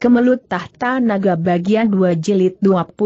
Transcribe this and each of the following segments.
Kemelut Tahta Naga bagian 2 jilid 22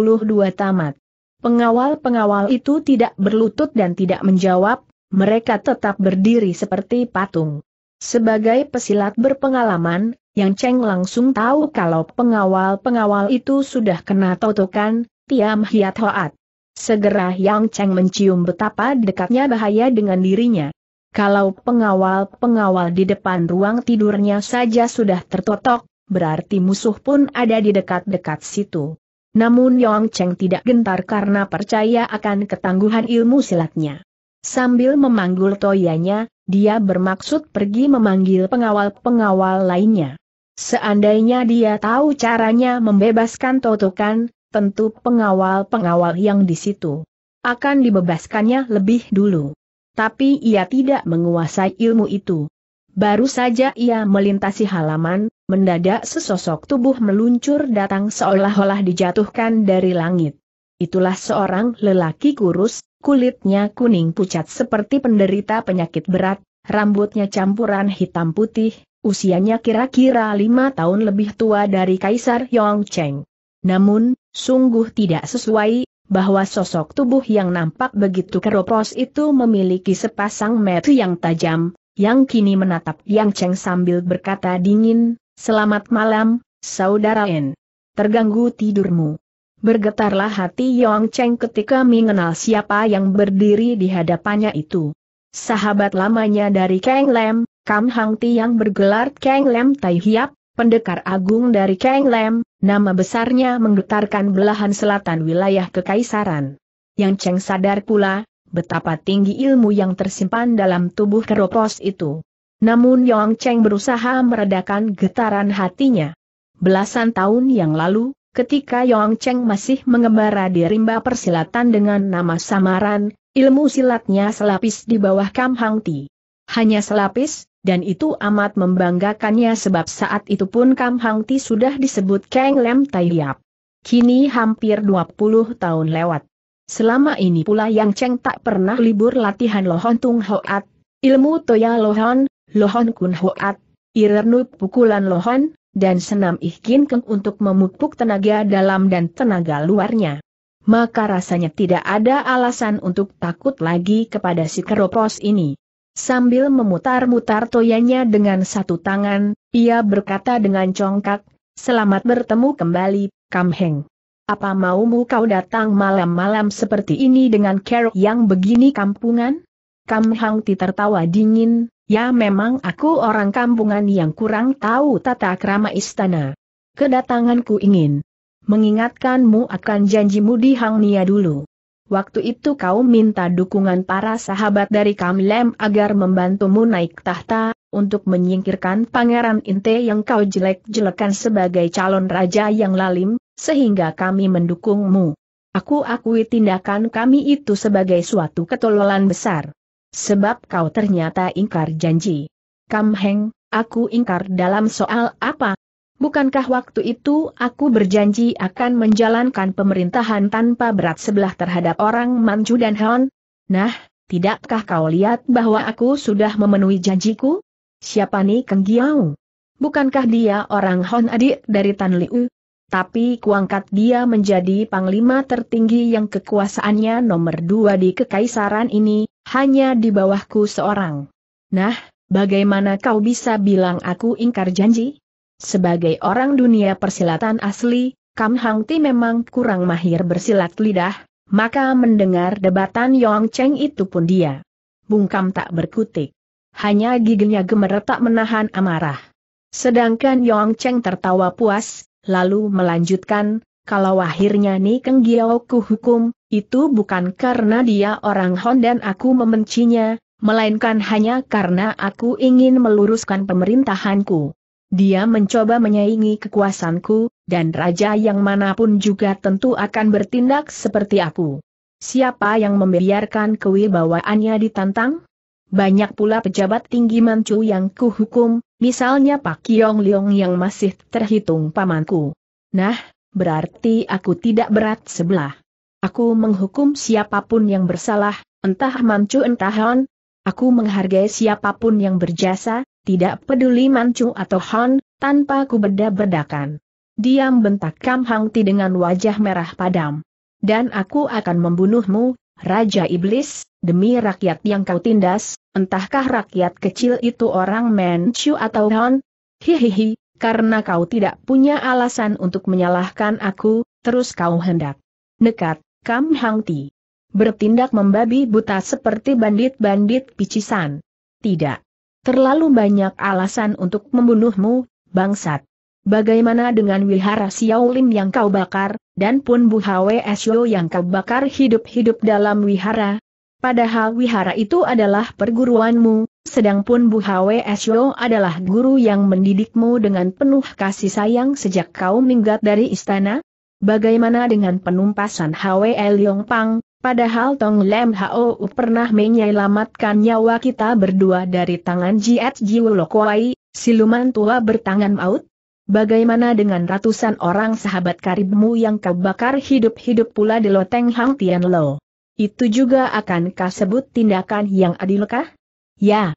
tamat. Pengawal-pengawal itu tidak berlutut dan tidak menjawab, mereka tetap berdiri seperti patung. Sebagai pesilat berpengalaman, Yang Cheng langsung tahu kalau pengawal-pengawal itu sudah kena totokan, Tiam Hiat Hoat. Segera Yang Cheng mencium betapa dekatnya bahaya dengan dirinya. Kalau pengawal-pengawal di depan ruang tidurnya saja sudah tertotok, berarti musuh pun ada di dekat-dekat situ. Namun Yong Cheng tidak gentar karena percaya akan ketangguhan ilmu silatnya. Sambil memanggul toyanya, dia bermaksud pergi memanggil pengawal-pengawal lainnya. Seandainya dia tahu caranya membebaskan Totokan, tentu pengawal-pengawal yang di situ akan dibebaskannya lebih dulu. Tapi ia tidak menguasai ilmu itu. Baru saja ia melintasi halaman, mendadak sesosok tubuh meluncur datang seolah-olah dijatuhkan dari langit. Itulah seorang lelaki kurus, kulitnya kuning pucat seperti penderita penyakit berat, rambutnya campuran hitam putih, usianya kira-kira lima tahun lebih tua dari Kaisar Cheng. Namun, sungguh tidak sesuai, bahwa sosok tubuh yang nampak begitu keropos itu memiliki sepasang mata yang tajam, yang kini menatap Yang Cheng sambil berkata dingin, Selamat malam, Saudara En. Terganggu tidurmu. Bergetarlah hati Yang Cheng ketika mengenal siapa yang berdiri di hadapannya itu. Sahabat lamanya dari Kang Lem, Kam Hang Ti yang bergelar Kang Lem Tai Hiap, pendekar agung dari Kang Lem, nama besarnya menggetarkan belahan selatan wilayah kekaisaran. Yang Cheng sadar pula, betapa tinggi ilmu yang tersimpan dalam tubuh keropos itu. Namun Yong Cheng berusaha meredakan getaran hatinya. Belasan tahun yang lalu, ketika Yong Cheng masih mengembara di rimba persilatan dengan nama samaran, ilmu silatnya selapis di bawah Kam Hang Ti. Hanya selapis, dan itu amat membanggakannya sebab saat itu pun Kam Hang Ti sudah disebut Kang Lem Tai Yap. Kini hampir 20 tahun lewat. Selama ini pula Yang Cheng tak pernah libur latihan Lohon Tung Hoat, ilmu Toya Lohon, Lohon Kun Hoat, Irenu pukulan Lohon, dan senam ikin Keng untuk memupuk tenaga dalam dan tenaga luarnya. Maka rasanya tidak ada alasan untuk takut lagi kepada si keropos ini. Sambil memutar-mutar toyanya dengan satu tangan, ia berkata dengan congkak, Selamat bertemu kembali, Kam Heng." Apa maumu kau datang malam-malam seperti ini dengan kerok yang begini kampungan? Kam Hang Ti tertawa dingin, ya memang aku orang kampungan yang kurang tahu tata kerama istana. Kedatanganku ingin mengingatkanmu akan janjimu di Hang Nia dulu. Waktu itu kau minta dukungan para sahabat dari Kam Lem agar membantumu naik tahta, untuk menyingkirkan Pangeran Inte yang kau jelek-jelekan sebagai calon raja yang lalim, sehingga kami mendukungmu. Aku akui tindakan kami itu sebagai suatu ketololan besar. Sebab kau ternyata ingkar janji. Kam Heng, aku ingkar dalam soal apa? Bukankah waktu itu aku berjanji akan menjalankan pemerintahan tanpa berat sebelah terhadap orang Manju dan Han? Nah, tidakkah kau lihat bahwa aku sudah memenuhi janjiku? Siapa nih Kang Giao? Bukankah dia orang Hon adik dari Tan Liu? Tapi kuangkat dia menjadi panglima tertinggi yang kekuasaannya nomor dua di kekaisaran ini, hanya di bawahku seorang. Nah, bagaimana kau bisa bilang aku ingkar janji? Sebagai orang dunia persilatan asli, Kam Hang Ti memang kurang mahir bersilat lidah, maka mendengar debatan Yong Cheng itu pun dia. Bungkam tak berkutik hanya giginya gemeretak menahan amarah. Sedangkan Yong Cheng tertawa puas, lalu melanjutkan, kalau akhirnya Ni Keng Giao ku hukum, itu bukan karena dia orang Hon dan aku membencinya, melainkan hanya karena aku ingin meluruskan pemerintahanku. Dia mencoba menyaingi kekuasaanku, dan raja yang manapun juga tentu akan bertindak seperti aku. Siapa yang membiarkan kewibawaannya ditantang? Banyak pula pejabat tinggi Manchu yang kuhukum, misalnya Pak Kiong Leong yang masih terhitung pamanku. Nah, berarti aku tidak berat sebelah. Aku menghukum siapapun yang bersalah, entah Manchu entah Han. Aku menghargai siapapun yang berjasa, tidak peduli Manchu atau Han, tanpa ku beda-bedakan. Diam bentak Kam Hang Ti dengan wajah merah padam. Dan aku akan membunuhmu, Raja Iblis, demi rakyat yang kau tindas, entahkah rakyat kecil itu orang Manchu atau Han? Hihihi, karena kau tidak punya alasan untuk menyalahkan aku, terus kau hendak nekat, Kam Hang Ti. Bertindak membabi buta seperti bandit-bandit picisan. Tidak. Terlalu banyak alasan untuk membunuhmu, bangsat. Bagaimana dengan wihara Xiaolin yang kau bakar, dan pun Bu Hwe Esyo yang kau bakar hidup-hidup dalam wihara, Padahal wihara itu adalah perguruanmu, sedang pun Bu Hwsyo adalah guru yang mendidikmu dengan penuh kasih sayang sejak kau minggat dari istana. Bagaimana dengan penumpasan Hwe Leong Pang, Padahal Tong Lem Hao pernah menyelamatkan nyawa kita berdua dari tangan Jiat Jiu Lokwai, siluman tua bertangan maut? Bagaimana dengan ratusan orang sahabat karibmu yang kau bakar hidup-hidup pula di Loteng Hang Tian Lo? Itu juga akan kasebut tindakan yang adilkah? Ya.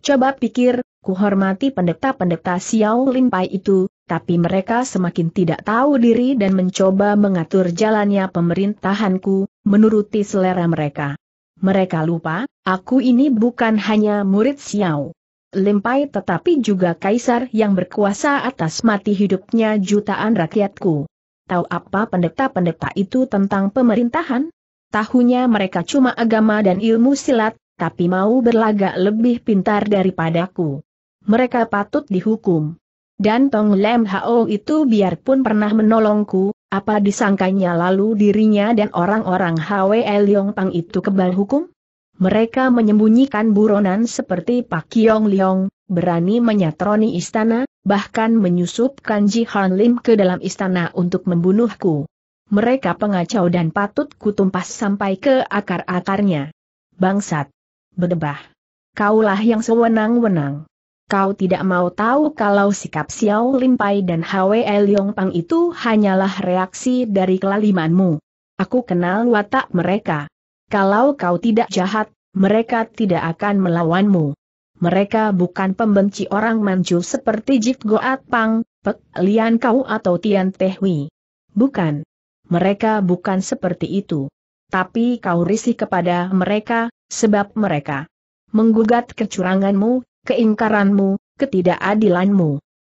Coba pikir, ku hormati pendeta-pendeta Xiao Limpai itu, tapi mereka semakin tidak tahu diri dan mencoba mengatur jalannya pemerintahanku, menuruti selera mereka. Mereka lupa, aku ini bukan hanya murid Xiao Limpai tetapi juga kaisar yang berkuasa atas mati hidupnya jutaan rakyatku. Tahu apa pendeta-pendeta itu tentang pemerintahan? Tahunya mereka cuma agama dan ilmu silat, tapi mau berlagak lebih pintar daripadaku. Mereka patut dihukum. Dan Tong Lem Hao itu biarpun pernah menolongku, apa disangkanya lalu dirinya dan orang-orang Hwe Leong Pang itu kebal hukum? Mereka menyembunyikan buronan seperti Pak Kiong Leong, berani menyatroni istana, bahkan menyusupkan Ji Han Lim ke dalam istana untuk membunuhku. Mereka pengacau dan patut kutumpas sampai ke akar-akarnya. Bangsat! Bedebah! Kaulah yang sewenang-wenang. Kau tidak mau tahu kalau sikap Xiao Limpai dan Hwe Liong Pang itu hanyalah reaksi dari kelalimanmu. Aku kenal watak mereka. Kalau kau tidak jahat, mereka tidak akan melawanmu. Mereka bukan pembenci orang mancung seperti Jit Goat Pang, Pek Lian Kau atau Tian Hui. Bukan mereka bukan seperti itu. Tapi kau risih kepada mereka, sebab mereka menggugat kecuranganmu, keingkaranmu, ketidakadilanmu.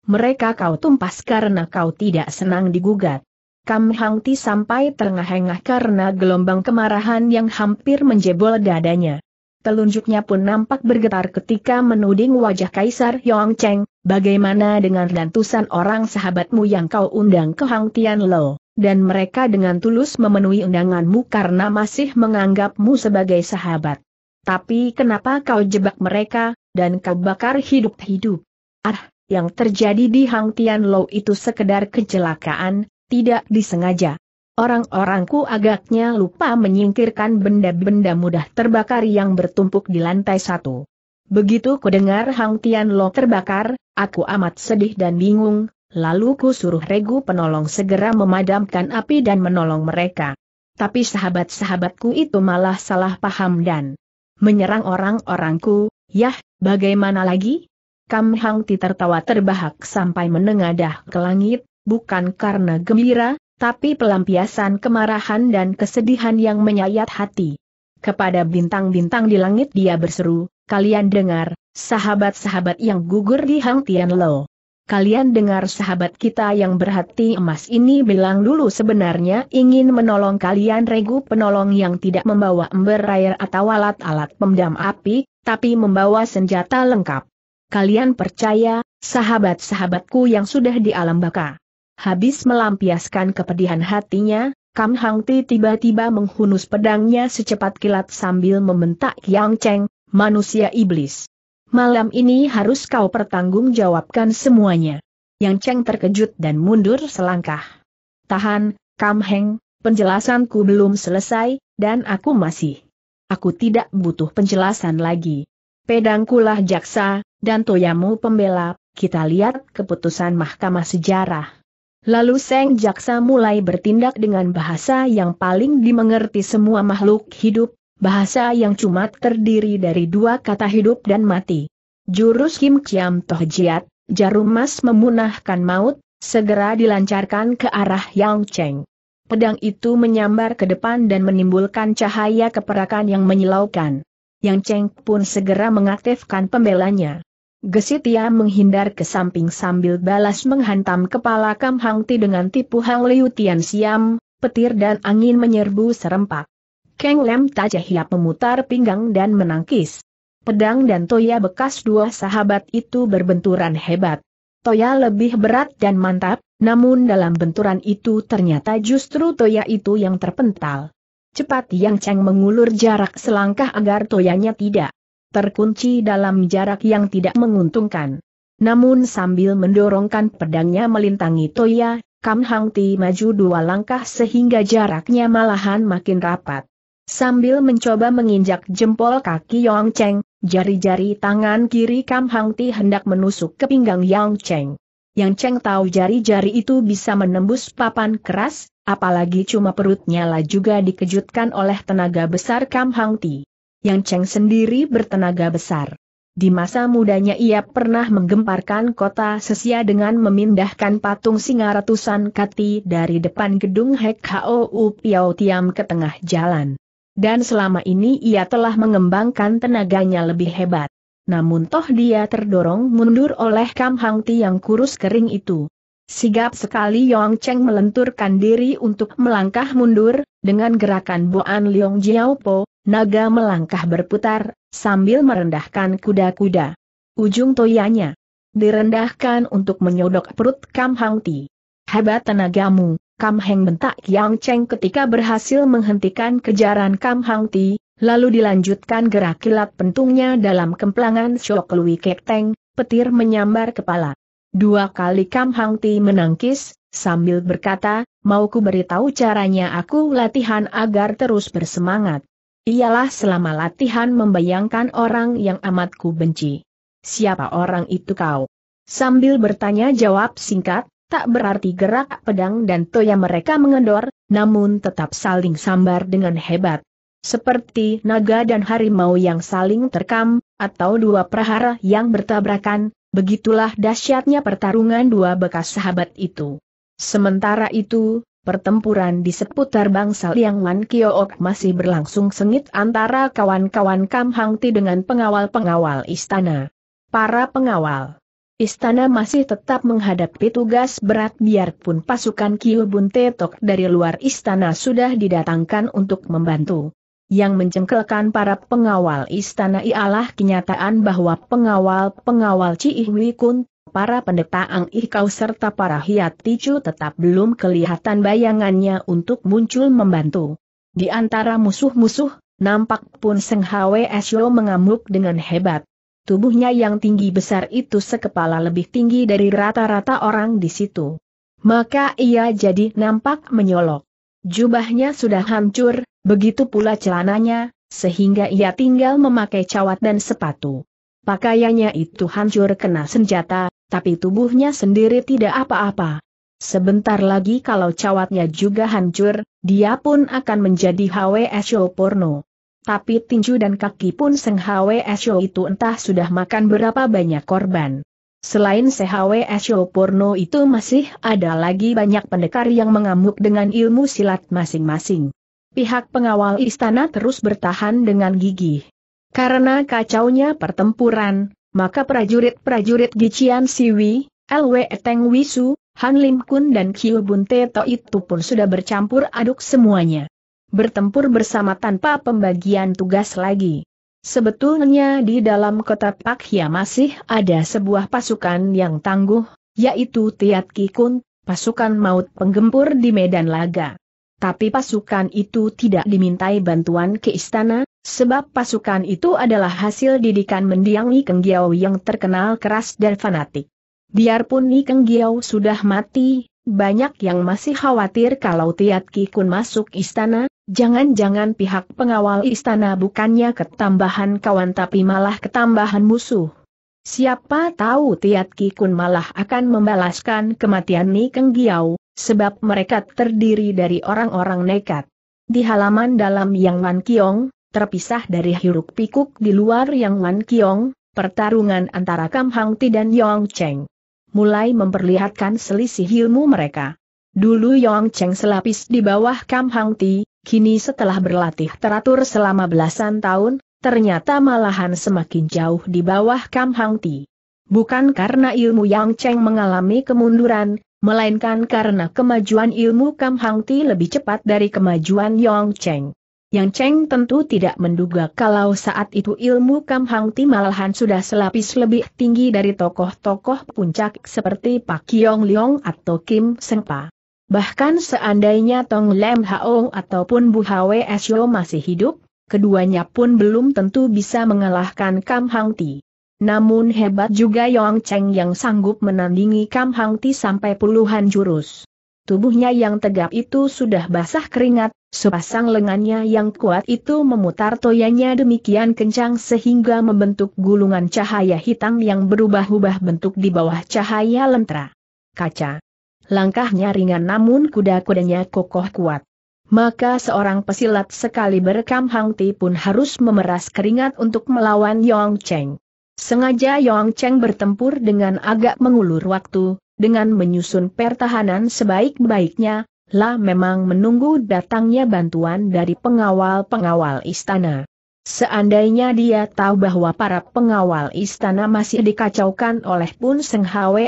Mereka kau tumpas karena kau tidak senang digugat. Kam Hang Ti sampai terengah-engah karena gelombang kemarahan yang hampir menjebol dadanya. Telunjuknya pun nampak bergetar ketika menuding wajah Kaisar Yong Cheng, bagaimana dengan rantusan orang sahabatmu yang kau undang ke Hang Tian Lo? dan mereka dengan tulus memenuhi undanganmu karena masih menganggapmu sebagai sahabat. Tapi kenapa kau jebak mereka, dan kau bakar hidup-hidup? Ah, yang terjadi di Hang Tian Lo itu sekedar kecelakaan, tidak disengaja. Orang-orangku agaknya lupa menyingkirkan benda-benda mudah terbakar yang bertumpuk di lantai satu. Begitu kudengar Hang Tian Lo terbakar, aku amat sedih dan bingung, Lalu ku suruh regu penolong segera memadamkan api dan menolong mereka. Tapi sahabat-sahabatku itu malah salah paham dan menyerang orang-orangku, yah, bagaimana lagi? Kam Hang Ti tertawa terbahak sampai menengadah ke langit, bukan karena gembira, tapi pelampiasan kemarahan dan kesedihan yang menyayat hati. Kepada bintang-bintang di langit dia berseru, kalian dengar, sahabat-sahabat yang gugur di Hang Tian Lo. Kalian dengar sahabat kita yang berhati emas ini bilang dulu sebenarnya ingin menolong kalian regu penolong yang tidak membawa ember air atau alat-alat pemdam api, tapi membawa senjata lengkap. Kalian percaya, sahabat-sahabatku yang sudah di alam baka. Habis melampiaskan kepedihan hatinya, Kam Hang Ti tiba-tiba menghunus pedangnya secepat kilat sambil membentak Yang Cheng, manusia iblis malam ini harus kau pertanggungjawabkan semuanya. Yang Cheng terkejut dan mundur selangkah. Tahan, Kam Heng, penjelasanku belum selesai, dan aku masih. Aku tidak butuh penjelasan lagi. Pedangkulah jaksa, dan toyamu pembela, kita lihat keputusan Mahkamah Sejarah. Lalu Seng Jaksa mulai bertindak dengan bahasa yang paling dimengerti semua makhluk hidup, bahasa yang cuma terdiri dari dua kata hidup dan mati. Jurus Kim Kiam Toh Jiat, jarum emas memunahkan maut, segera dilancarkan ke arah Yang Cheng. Pedang itu menyambar ke depan dan menimbulkan cahaya keperakan yang menyilaukan. Yang Cheng pun segera mengaktifkan pembelanya. Gesit ia menghindar ke samping sambil balas menghantam kepala Kam Hang Ti dengan tipu Hang Liu Tian Siam, petir dan angin menyerbu serempak. Keng Lem Tajahiap memutar pinggang dan menangkis. Pedang dan toya bekas dua sahabat itu berbenturan hebat. Toya lebih berat dan mantap, namun dalam benturan itu ternyata justru toya itu yang terpental. Cepat Yang Cheng mengulur jarak selangkah agar toyanya tidak terkunci dalam jarak yang tidak menguntungkan. Namun sambil mendorongkan pedangnya melintangi Toya, Kam Hang Ti maju dua langkah sehingga jaraknya malahan makin rapat. Sambil mencoba menginjak jempol kaki Yong Cheng, jari-jari tangan kiri Kam Hang Ti hendak menusuk ke pinggang Yong Cheng. Yang Cheng tahu jari-jari itu bisa menembus papan keras, apalagi cuma perutnya lah juga dikejutkan oleh tenaga besar Kam Hang Ti. Yang Cheng sendiri bertenaga besar. Di masa mudanya ia pernah menggemparkan kota Sesia dengan memindahkan patung singa ratusan kati dari depan gedung Hek Hou Piao Tiam ke tengah jalan. Dan selama ini ia telah mengembangkan tenaganya lebih hebat. Namun toh dia terdorong mundur oleh Kam Hang Ti yang kurus kering itu. Sigap sekali Yong Cheng melenturkan diri untuk melangkah mundur, dengan gerakan Boan Leong Jiao naga melangkah berputar, sambil merendahkan kuda-kuda. Ujung toyanya direndahkan untuk menyodok perut Kam Hang Ti. Hebat tenagamu, Kam Heng bentak Yang Cheng ketika berhasil menghentikan kejaran Kam Hang Ti, lalu dilanjutkan gerak kilat pentungnya dalam kemplangan Shok Lui Kek Teng, petir menyambar kepala. Dua kali Kam Hang Ti menangkis, sambil berkata, mau ku beritahu caranya aku latihan agar terus bersemangat. Ialah selama latihan membayangkan orang yang amat ku benci. Siapa orang itu kau? Sambil bertanya jawab singkat, tak berarti gerak pedang dan toya mereka mengendor, namun tetap saling sambar dengan hebat. Seperti naga dan harimau yang saling terkam, atau dua prahara yang bertabrakan, begitulah dahsyatnya pertarungan dua bekas sahabat itu. Sementara itu, pertempuran di seputar bangsal Yang Wan Kiook masih berlangsung sengit antara kawan-kawan Kam Hangti dengan pengawal-pengawal istana. Para pengawal Istana masih tetap menghadapi tugas berat biarpun pasukan Kiu Bun Tetok dari luar istana sudah didatangkan untuk membantu. Yang mencengkelkan para pengawal istana ialah kenyataan bahwa pengawal-pengawal Ciiwi Kun, para pendeta Ang Ikau serta para hiat ticu tetap belum kelihatan bayangannya untuk muncul membantu. Di antara musuh-musuh, nampak pun Seng Hwe mengamuk dengan hebat. Tubuhnya yang tinggi besar itu sekepala lebih tinggi dari rata-rata orang di situ. Maka ia jadi nampak menyolok. Jubahnya sudah hancur, begitu pula celananya, sehingga ia tinggal memakai cawat dan sepatu. Pakaiannya itu hancur kena senjata, tapi tubuhnya sendiri tidak apa-apa. Sebentar lagi kalau cawatnya juga hancur, dia pun akan menjadi HWSO porno. Tapi tinju dan kaki pun Seng Hwe itu entah sudah makan berapa banyak korban. Selain CHW Esyo Purno itu masih ada lagi banyak pendekar yang mengamuk dengan ilmu silat masing-masing. Pihak pengawal istana terus bertahan dengan gigih. Karena kacaunya pertempuran, maka prajurit-prajurit Gician Siwi, LW Teng Wisu, Han Lim Kun dan Kyu bun Teto itu pun sudah bercampur aduk semuanya bertempur bersama tanpa pembagian tugas lagi. Sebetulnya di dalam kota Pakhia masih ada sebuah pasukan yang tangguh, yaitu Tiat Kikun, pasukan maut penggempur di Medan Laga. Tapi pasukan itu tidak dimintai bantuan ke istana, sebab pasukan itu adalah hasil didikan mendiang Keng Giao yang terkenal keras dan fanatik. Biarpun Keng Giao sudah mati, banyak yang masih khawatir kalau Tiat Kikun masuk istana, Jangan-jangan pihak pengawal istana bukannya ketambahan kawan tapi malah ketambahan musuh. Siapa tahu Tiat Ki malah akan membalaskan kematian Ni Keng Giau, sebab mereka terdiri dari orang-orang nekat. Di halaman dalam Yang Wan Kiong, terpisah dari hiruk pikuk di luar Yang Wan Kiong, pertarungan antara Kam Hang Ti dan Yong Cheng mulai memperlihatkan selisih ilmu mereka. Dulu Yong Cheng selapis di bawah Kam Hang Ti, Kini setelah berlatih teratur selama belasan tahun, ternyata malahan semakin jauh di bawah Kam Hang Ti. Bukan karena ilmu Yang Cheng mengalami kemunduran, melainkan karena kemajuan ilmu Kam Hang Ti lebih cepat dari kemajuan Yang Cheng. Yang Cheng tentu tidak menduga kalau saat itu ilmu Kam Hang Ti malahan sudah selapis lebih tinggi dari tokoh-tokoh puncak seperti Pak Kiong Leong atau Kim Seng Bahkan seandainya Tong Lem Hao ataupun Bu Hwe Sio masih hidup, keduanya pun belum tentu bisa mengalahkan Kam Hang Ti. Namun hebat juga Yong Cheng yang sanggup menandingi Kam Hang Ti sampai puluhan jurus. Tubuhnya yang tegap itu sudah basah keringat, sepasang lengannya yang kuat itu memutar toyanya demikian kencang sehingga membentuk gulungan cahaya hitam yang berubah-ubah bentuk di bawah cahaya lentera. Kaca Langkahnya ringan namun kuda-kudanya kokoh kuat. Maka seorang pesilat sekali berkam Hang Ti pun harus memeras keringat untuk melawan Yong Cheng. Sengaja Yong Cheng bertempur dengan agak mengulur waktu, dengan menyusun pertahanan sebaik-baiknya, lah memang menunggu datangnya bantuan dari pengawal-pengawal istana. Seandainya dia tahu bahwa para pengawal istana masih dikacaukan oleh Pun Seng Hwe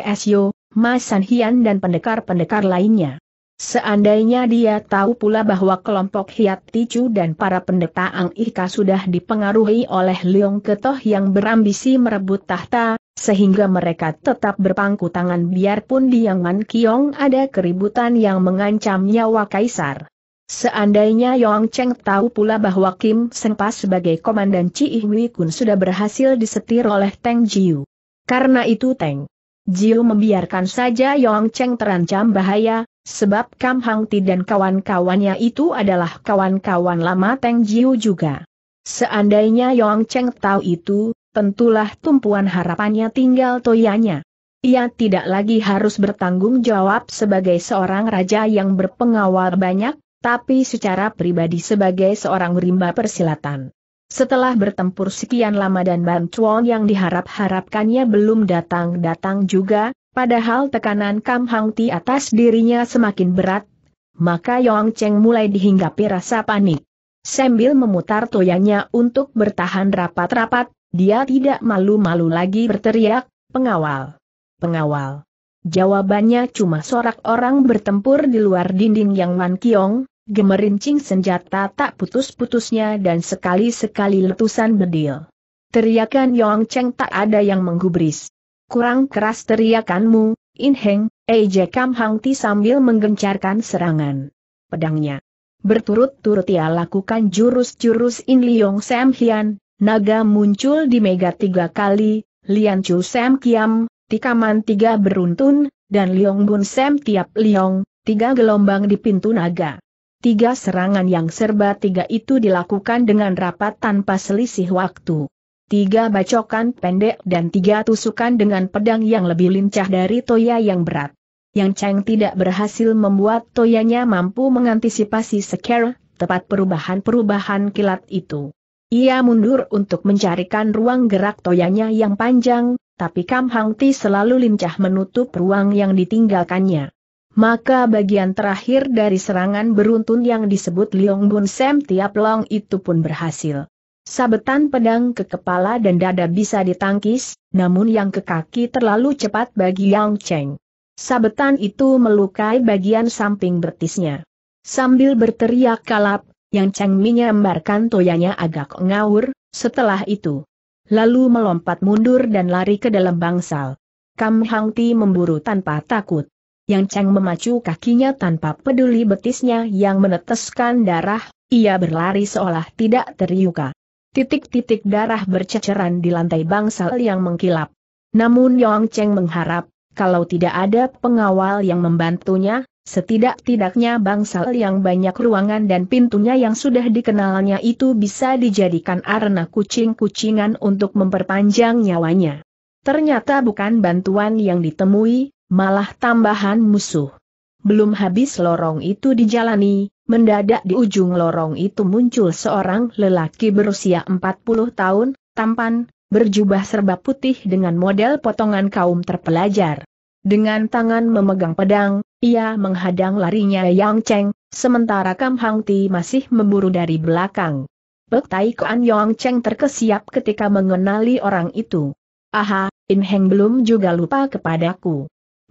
Mas Sanhian dan pendekar-pendekar lainnya. Seandainya dia tahu pula bahwa kelompok Hiat Ticu dan para pendeta Ang Ika sudah dipengaruhi oleh Leong Ketoh yang berambisi merebut tahta, sehingga mereka tetap berpangku tangan biarpun di Yangan Kiong ada keributan yang mengancam nyawa Kaisar. Seandainya Yong Cheng tahu pula bahwa Kim Sengpa sebagai komandan Chi Kun sudah berhasil disetir oleh Teng Jiu. Karena itu Teng Jiu membiarkan saja Yong Cheng terancam bahaya, sebab Kam Hang Ti dan kawan-kawannya itu adalah kawan-kawan lama Teng Jiu juga. Seandainya Yong Cheng tahu itu, tentulah tumpuan harapannya tinggal toyanya. Ia tidak lagi harus bertanggung jawab sebagai seorang raja yang berpengawal banyak, tapi secara pribadi sebagai seorang rimba persilatan. Setelah bertempur sekian lama dan bantuan yang diharap-harapkannya belum datang-datang juga, padahal tekanan Kam Hang Ti atas dirinya semakin berat, maka Yong Cheng mulai dihinggapi rasa panik. Sambil memutar toyanya untuk bertahan rapat-rapat, dia tidak malu-malu lagi berteriak, pengawal, pengawal. Jawabannya cuma sorak orang bertempur di luar dinding yang Man Kiong, Gemerincing senjata tak putus-putusnya dan sekali-sekali letusan bedil. Teriakan Yong Cheng tak ada yang menggubris. Kurang keras teriakanmu, In Heng, Ejekam Kam sambil menggencarkan serangan. Pedangnya. Berturut-turut ia lakukan jurus-jurus In Liong Sam Hian, naga muncul di mega tiga kali, Lian Chu Sam Kiam, tikaman tiga beruntun, dan Liong Bun Sam tiap Liong, tiga gelombang di pintu naga. Tiga serangan yang serba tiga itu dilakukan dengan rapat tanpa selisih waktu. Tiga bacokan pendek dan tiga tusukan dengan pedang yang lebih lincah dari toya yang berat. Yang Cheng tidak berhasil membuat toyanya mampu mengantisipasi sekera, tepat perubahan-perubahan kilat itu. Ia mundur untuk mencarikan ruang gerak toyanya yang panjang, tapi Kam Hang Ti selalu lincah menutup ruang yang ditinggalkannya. Maka bagian terakhir dari serangan beruntun yang disebut Liong Bun Sem Tiap Long itu pun berhasil. Sabetan pedang ke kepala dan dada bisa ditangkis, namun yang ke kaki terlalu cepat bagi Yang Cheng. Sabetan itu melukai bagian samping betisnya. Sambil berteriak kalap, Yang Cheng menyambarkan toyanya agak ngawur, setelah itu. Lalu melompat mundur dan lari ke dalam bangsal. Kam Hang Ti memburu tanpa takut. Yang Cheng memacu kakinya tanpa peduli betisnya yang meneteskan darah, ia berlari seolah tidak teriuka. Titik-titik darah berceceran di lantai bangsal yang mengkilap. Namun Yong Cheng mengharap, kalau tidak ada pengawal yang membantunya, setidak-tidaknya bangsal yang banyak ruangan dan pintunya yang sudah dikenalnya itu bisa dijadikan arena kucing-kucingan untuk memperpanjang nyawanya. Ternyata bukan bantuan yang ditemui, malah tambahan musuh. Belum habis lorong itu dijalani, mendadak di ujung lorong itu muncul seorang lelaki berusia 40 tahun, tampan, berjubah serba putih dengan model potongan kaum terpelajar. Dengan tangan memegang pedang, ia menghadang larinya Yang Cheng, sementara Kam Hang Ti masih memburu dari belakang. Pek Tai Kuan Yang Cheng terkesiap ketika mengenali orang itu. Aha, In Heng belum juga lupa kepadaku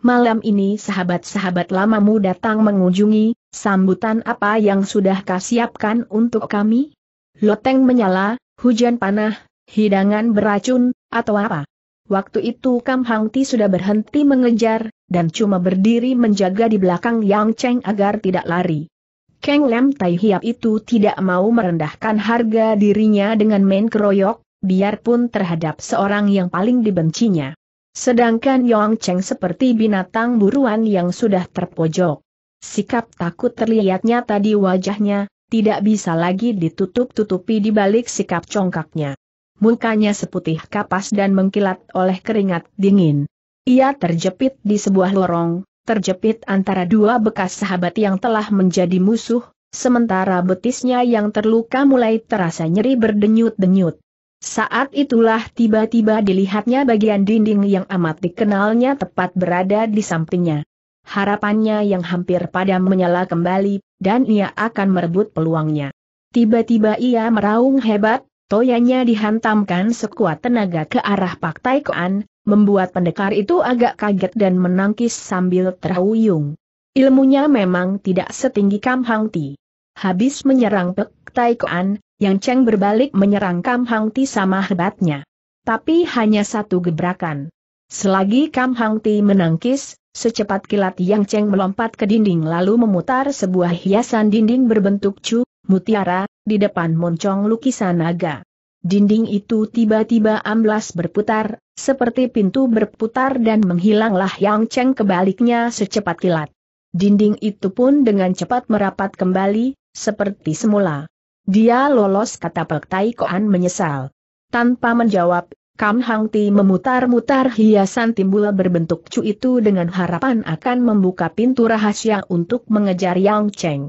malam ini sahabat-sahabat lamamu datang mengunjungi, sambutan apa yang sudah kasiapkan untuk kami? Loteng menyala, hujan panah, hidangan beracun, atau apa? Waktu itu Kam Hang Ti sudah berhenti mengejar, dan cuma berdiri menjaga di belakang Yang Cheng agar tidak lari. Keng Lem Tai Hiap itu tidak mau merendahkan harga dirinya dengan main keroyok, biarpun terhadap seorang yang paling dibencinya. Sedangkan Yong Cheng seperti binatang buruan yang sudah terpojok. Sikap takut terlihatnya tadi wajahnya, tidak bisa lagi ditutup-tutupi di balik sikap congkaknya. Mukanya seputih kapas dan mengkilat oleh keringat dingin. Ia terjepit di sebuah lorong, terjepit antara dua bekas sahabat yang telah menjadi musuh, sementara betisnya yang terluka mulai terasa nyeri berdenyut-denyut. Saat itulah tiba-tiba dilihatnya bagian dinding yang amat dikenalnya tepat berada di sampingnya. Harapannya yang hampir padam menyala kembali, dan ia akan merebut peluangnya. Tiba-tiba ia meraung hebat, toyanya dihantamkan sekuat tenaga ke arah Pak Taikoan, membuat pendekar itu agak kaget dan menangkis sambil terhuyung. Ilmunya memang tidak setinggi Kam Hang Ti. Habis menyerang Pek Taikoan, yang Cheng berbalik menyerang Kam Hang Ti sama hebatnya. Tapi hanya satu gebrakan. Selagi Kam Hang Ti menangkis, secepat kilat Yang Cheng melompat ke dinding lalu memutar sebuah hiasan dinding berbentuk cu, mutiara, di depan moncong lukisan naga. Dinding itu tiba-tiba amblas berputar, seperti pintu berputar dan menghilanglah Yang Cheng kebaliknya secepat kilat. Dinding itu pun dengan cepat merapat kembali, seperti semula. Dia lolos kata Pek Tai Koan menyesal. Tanpa menjawab, Kam Hang Ti memutar-mutar hiasan timbul berbentuk cu itu dengan harapan akan membuka pintu rahasia untuk mengejar Yang Cheng.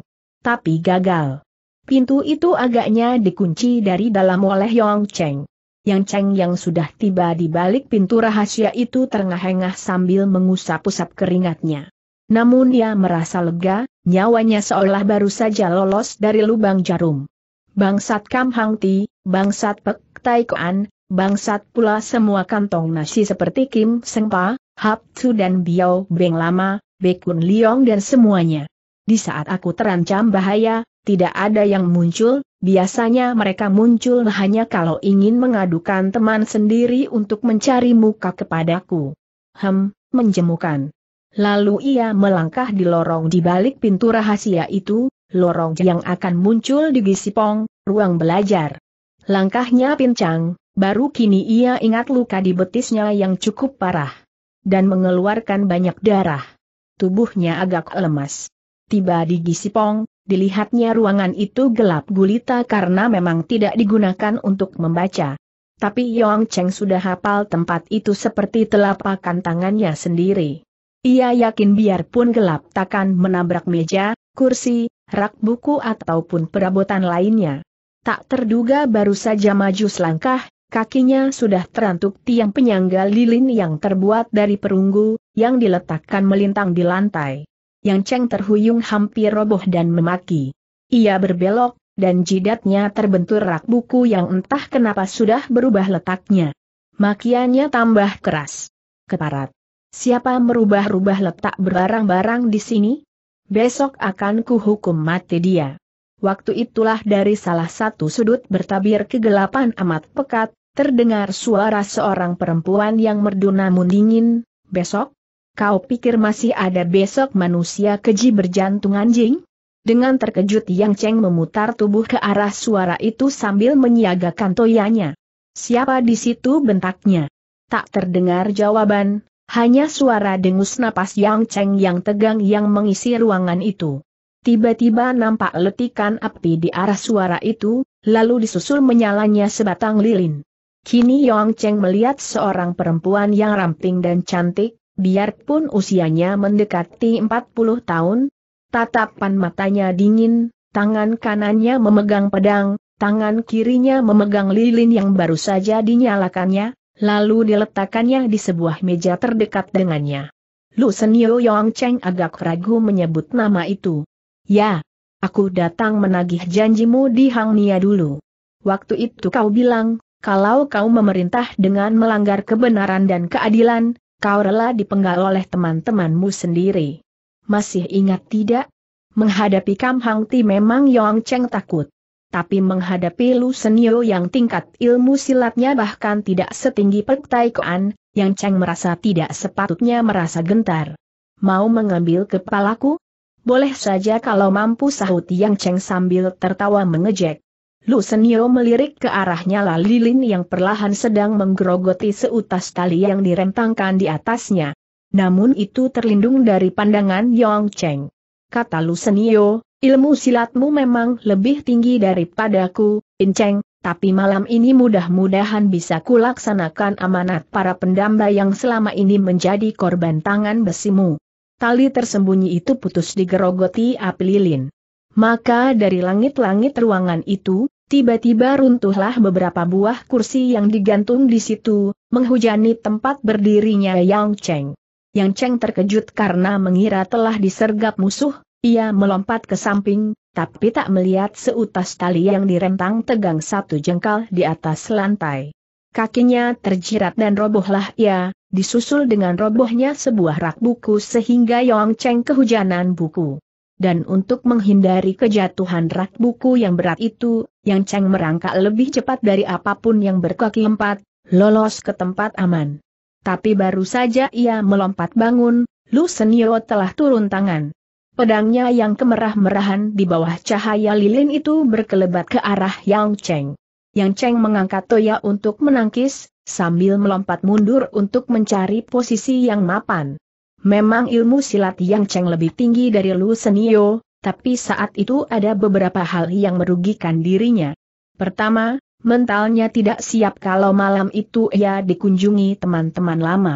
Tapi gagal. Pintu itu agaknya dikunci dari dalam oleh Yang Cheng. Yang Cheng yang sudah tiba di balik pintu rahasia itu terengah-engah sambil mengusap-usap keringatnya. Namun dia merasa lega, nyawanya seolah baru saja lolos dari lubang jarum bangsat Kam Hang Ti, bangsat Pek Tai Kuan, bangsat pula semua kantong nasi seperti Kim Seng Pa, Hap Tu dan Biao Beng Lama, Bekun Liong dan semuanya. Di saat aku terancam bahaya, tidak ada yang muncul, biasanya mereka muncul hanya kalau ingin mengadukan teman sendiri untuk mencari muka kepadaku. Hem, menjemukan. Lalu ia melangkah di lorong di balik pintu rahasia itu, lorong yang akan muncul di Gisipong, ruang belajar. Langkahnya pincang, baru kini ia ingat luka di betisnya yang cukup parah. Dan mengeluarkan banyak darah. Tubuhnya agak lemas. Tiba di Gisipong, dilihatnya ruangan itu gelap gulita karena memang tidak digunakan untuk membaca. Tapi Yong Cheng sudah hafal tempat itu seperti telapakan tangannya sendiri. Ia yakin biarpun gelap takkan menabrak meja, kursi, rak buku ataupun perabotan lainnya. Tak terduga baru saja maju selangkah, kakinya sudah terantuk tiang penyangga lilin yang terbuat dari perunggu, yang diletakkan melintang di lantai. Yang Ceng terhuyung hampir roboh dan memaki. Ia berbelok, dan jidatnya terbentur rak buku yang entah kenapa sudah berubah letaknya. Makiannya tambah keras. Keparat. Siapa merubah-rubah letak barang-barang di sini? Besok akan kuhukum mati dia. Waktu itulah dari salah satu sudut bertabir kegelapan amat pekat, terdengar suara seorang perempuan yang merdu namun dingin, besok? Kau pikir masih ada besok manusia keji berjantung anjing? Dengan terkejut Yang Cheng memutar tubuh ke arah suara itu sambil menyiagakan toyanya. Siapa di situ bentaknya? Tak terdengar jawaban, hanya suara dengus napas Yang Cheng yang tegang yang mengisi ruangan itu. Tiba-tiba nampak letikan api di arah suara itu, lalu disusul menyalanya sebatang lilin. Kini Yang Cheng melihat seorang perempuan yang ramping dan cantik, biarpun usianya mendekati 40 tahun, tatapan matanya dingin, tangan kanannya memegang pedang, tangan kirinya memegang lilin yang baru saja dinyalakannya, lalu diletakkannya di sebuah meja terdekat dengannya. Lu Senio Yong Cheng agak ragu menyebut nama itu. Ya, aku datang menagih janjimu di Hang Nia dulu. Waktu itu kau bilang, kalau kau memerintah dengan melanggar kebenaran dan keadilan, kau rela dipenggal oleh teman-temanmu sendiri. Masih ingat tidak? Menghadapi Kam Hang Ti memang Yong Cheng takut tapi menghadapi Lu Senyo yang tingkat ilmu silatnya bahkan tidak setinggi Pek Koan, yang Cheng merasa tidak sepatutnya merasa gentar. Mau mengambil kepalaku? Boleh saja kalau mampu sahut Yang Cheng sambil tertawa mengejek. Lu Senyo melirik ke arahnya Lalilin yang perlahan sedang menggerogoti seutas tali yang direntangkan di atasnya. Namun itu terlindung dari pandangan Yong Cheng. Kata Lu Senyo, Ilmu silatmu memang lebih tinggi daripadaku, Inceng, tapi malam ini mudah-mudahan bisa kulaksanakan amanat para pendamba yang selama ini menjadi korban tangan besimu. Tali tersembunyi itu putus digerogoti api lilin. Maka dari langit-langit ruangan itu, tiba-tiba runtuhlah beberapa buah kursi yang digantung di situ, menghujani tempat berdirinya Yang Cheng. Yang Cheng terkejut karena mengira telah disergap musuh, ia melompat ke samping, tapi tak melihat seutas tali yang direntang tegang satu jengkal di atas lantai. Kakinya terjerat dan robohlah ia, disusul dengan robohnya sebuah rak buku sehingga Yong Cheng kehujanan buku. Dan untuk menghindari kejatuhan rak buku yang berat itu, Yang Cheng merangkak lebih cepat dari apapun yang berkaki empat, lolos ke tempat aman. Tapi baru saja ia melompat bangun, Lu Senio telah turun tangan. Pedangnya yang kemerah-merahan di bawah cahaya lilin itu berkelebat ke arah Yang Cheng. Yang Cheng mengangkat toya untuk menangkis, sambil melompat mundur untuk mencari posisi yang mapan. Memang ilmu silat Yang Cheng lebih tinggi dari Lu Senio, tapi saat itu ada beberapa hal yang merugikan dirinya. Pertama, mentalnya tidak siap kalau malam itu ia dikunjungi teman-teman lama.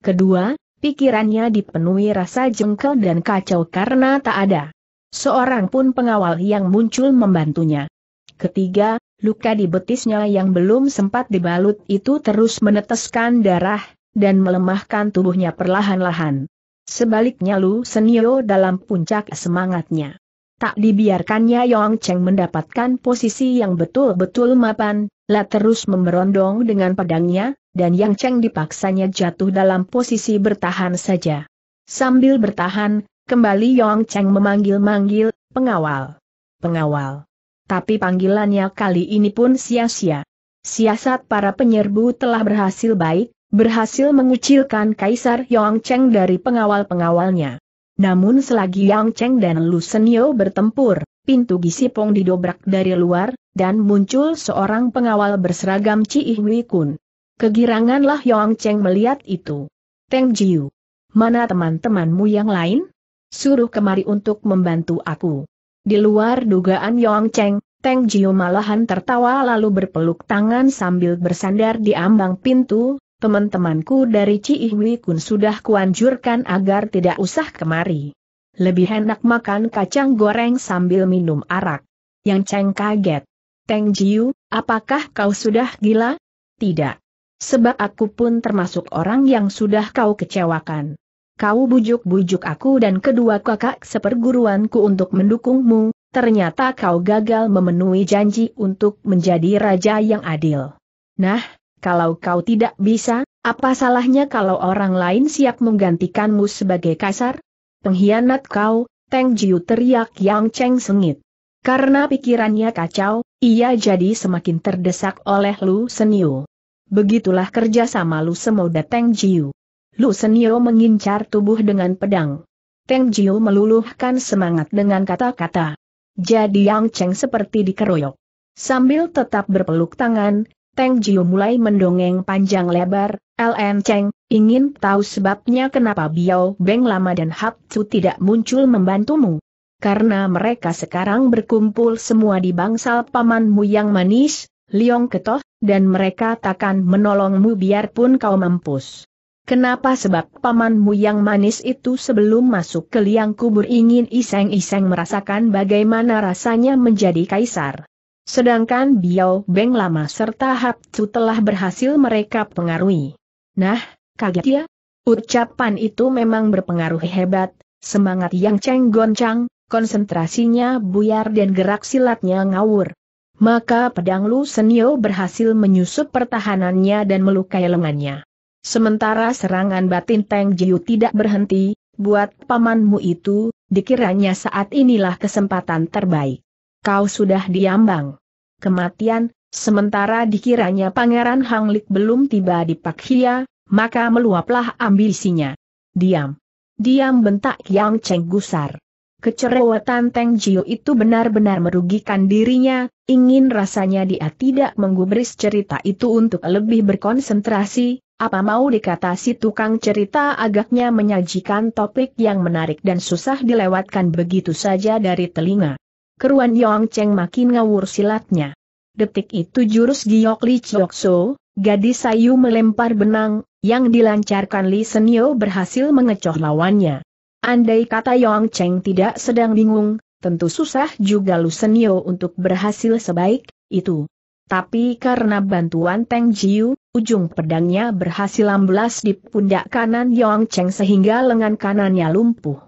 Kedua, Pikirannya dipenuhi rasa jengkel dan kacau karena tak ada seorang pun pengawal yang muncul membantunya. Ketiga, luka di betisnya yang belum sempat dibalut itu terus meneteskan darah, dan melemahkan tubuhnya perlahan-lahan. Sebaliknya Lu Senio dalam puncak semangatnya. Tak dibiarkannya Yong Cheng mendapatkan posisi yang betul-betul mapan, lah terus memberondong dengan pedangnya, dan Yang Cheng dipaksanya jatuh dalam posisi bertahan saja. Sambil bertahan, kembali Yong Cheng memanggil-manggil, pengawal, pengawal. Tapi panggilannya kali ini pun sia-sia. Siasat para penyerbu telah berhasil baik, berhasil mengucilkan Kaisar Yong Cheng dari pengawal-pengawalnya. Namun selagi Yang Cheng dan Lu Senyo bertempur, pintu Gisipong didobrak dari luar, dan muncul seorang pengawal berseragam Ci Hui Kun. Kegiranganlah Yong Cheng melihat itu. Teng Jiu. Mana teman-temanmu yang lain? Suruh kemari untuk membantu aku. Di luar dugaan Yong Cheng, Teng Jiu malahan tertawa lalu berpeluk tangan sambil bersandar di ambang pintu, teman-temanku dari Ciiwi Kun sudah kuanjurkan agar tidak usah kemari. Lebih enak makan kacang goreng sambil minum arak. Yang Cheng kaget. Teng Jiu, apakah kau sudah gila? Tidak. Sebab aku pun termasuk orang yang sudah kau kecewakan. Kau bujuk-bujuk aku dan kedua kakak seperguruanku untuk mendukungmu, ternyata kau gagal memenuhi janji untuk menjadi raja yang adil. Nah, kalau kau tidak bisa, apa salahnya kalau orang lain siap menggantikanmu sebagai kasar? Pengkhianat kau, Teng Jiu teriak Yang Cheng sengit. Karena pikirannya kacau, ia jadi semakin terdesak oleh Lu Seniu. Begitulah kerjasama Lu semoga Teng Jiu. Lu Senio mengincar tubuh dengan pedang. Teng Jiu meluluhkan semangat dengan kata-kata. Jadi Yang Cheng seperti dikeroyok. Sambil tetap berpeluk tangan, Teng Jiu mulai mendongeng panjang lebar, LN Cheng, ingin tahu sebabnya kenapa Biao Beng Lama dan Hap Tzu tidak muncul membantumu. Karena mereka sekarang berkumpul semua di bangsal pamanmu yang manis, Liong Ketoh, dan mereka takkan menolongmu biarpun kau mampus. Kenapa sebab pamanmu yang manis itu sebelum masuk ke liang kubur ingin iseng-iseng merasakan bagaimana rasanya menjadi kaisar. Sedangkan Biao Beng lama serta Hap Tzu telah berhasil mereka pengaruhi. Nah, kaget ya? Ucapan itu memang berpengaruh hebat, semangat yang cenggoncang, goncang, konsentrasinya buyar dan gerak silatnya ngawur maka pedang Lu Senyo berhasil menyusup pertahanannya dan melukai lengannya. Sementara serangan batin Teng Jiu tidak berhenti, buat pamanmu itu, dikiranya saat inilah kesempatan terbaik. Kau sudah diambang. Kematian, sementara dikiranya Pangeran Hang Hanglik belum tiba di Pak Hia, maka meluaplah ambisinya. Diam. Diam bentak Yang Cheng gusar. Kecerewetan Teng Jiu itu benar-benar merugikan dirinya, ingin rasanya dia tidak menggubris cerita itu untuk lebih berkonsentrasi, apa mau dikata si tukang cerita agaknya menyajikan topik yang menarik dan susah dilewatkan begitu saja dari telinga. Keruan Yong Cheng makin ngawur silatnya. Detik itu jurus Giok Li Chok So, gadis sayu melempar benang, yang dilancarkan Li Senyo berhasil mengecoh lawannya. Andai kata Yong Cheng tidak sedang bingung, tentu susah juga Lu Senio untuk berhasil sebaik itu. Tapi karena bantuan Teng Jiu, ujung pedangnya berhasil amblas di pundak kanan Yong Cheng sehingga lengan kanannya lumpuh.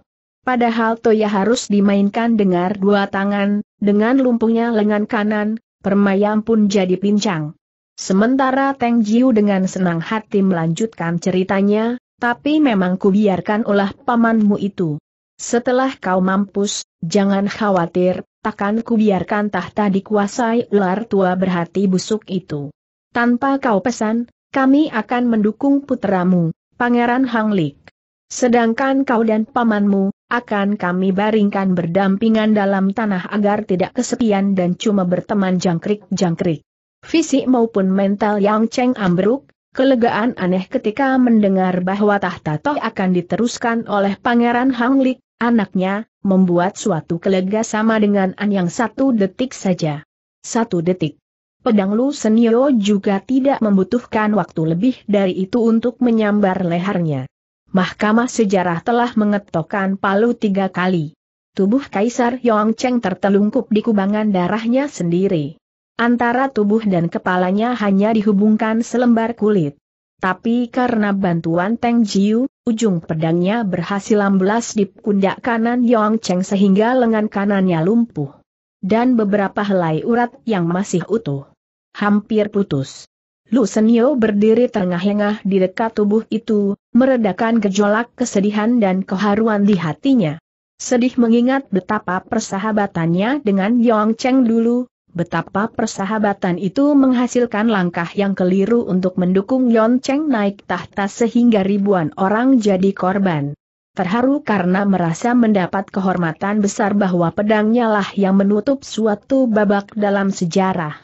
Padahal Toya harus dimainkan dengan dua tangan, dengan lumpuhnya lengan kanan, permayam pun jadi pincang. Sementara Teng Jiu dengan senang hati melanjutkan ceritanya, tapi memang kubiarkan ulah pamanmu itu. Setelah kau mampus, jangan khawatir, takkan kubiarkan tahta dikuasai ular tua berhati busuk itu. Tanpa kau pesan, kami akan mendukung putramu, Pangeran Hang Hanglik. Sedangkan kau dan pamanmu, akan kami baringkan berdampingan dalam tanah agar tidak kesepian dan cuma berteman jangkrik-jangkrik. Fisik maupun mental yang Cheng ambruk, Kelegaan aneh ketika mendengar bahwa tahta Toh akan diteruskan oleh Pangeran Hanglik, anaknya, membuat suatu kelega sama dengan An yang satu detik saja. Satu detik. Pedang Lu Senio juga tidak membutuhkan waktu lebih dari itu untuk menyambar lehernya. Mahkamah Sejarah telah mengetokkan palu tiga kali. Tubuh Kaisar Yongcheng tertelungkup di kubangan darahnya sendiri. Antara tubuh dan kepalanya hanya dihubungkan selembar kulit. Tapi karena bantuan Teng Jiu, ujung pedangnya berhasil amblas di pundak kanan Yong Cheng sehingga lengan kanannya lumpuh. Dan beberapa helai urat yang masih utuh. Hampir putus. Lu Senyo berdiri terengah-engah di dekat tubuh itu, meredakan gejolak kesedihan dan keharuan di hatinya. Sedih mengingat betapa persahabatannya dengan Yong Cheng dulu, Betapa persahabatan itu menghasilkan langkah yang keliru untuk mendukung Yon Cheng naik tahta sehingga ribuan orang jadi korban. Terharu karena merasa mendapat kehormatan besar bahwa pedangnya lah yang menutup suatu babak dalam sejarah.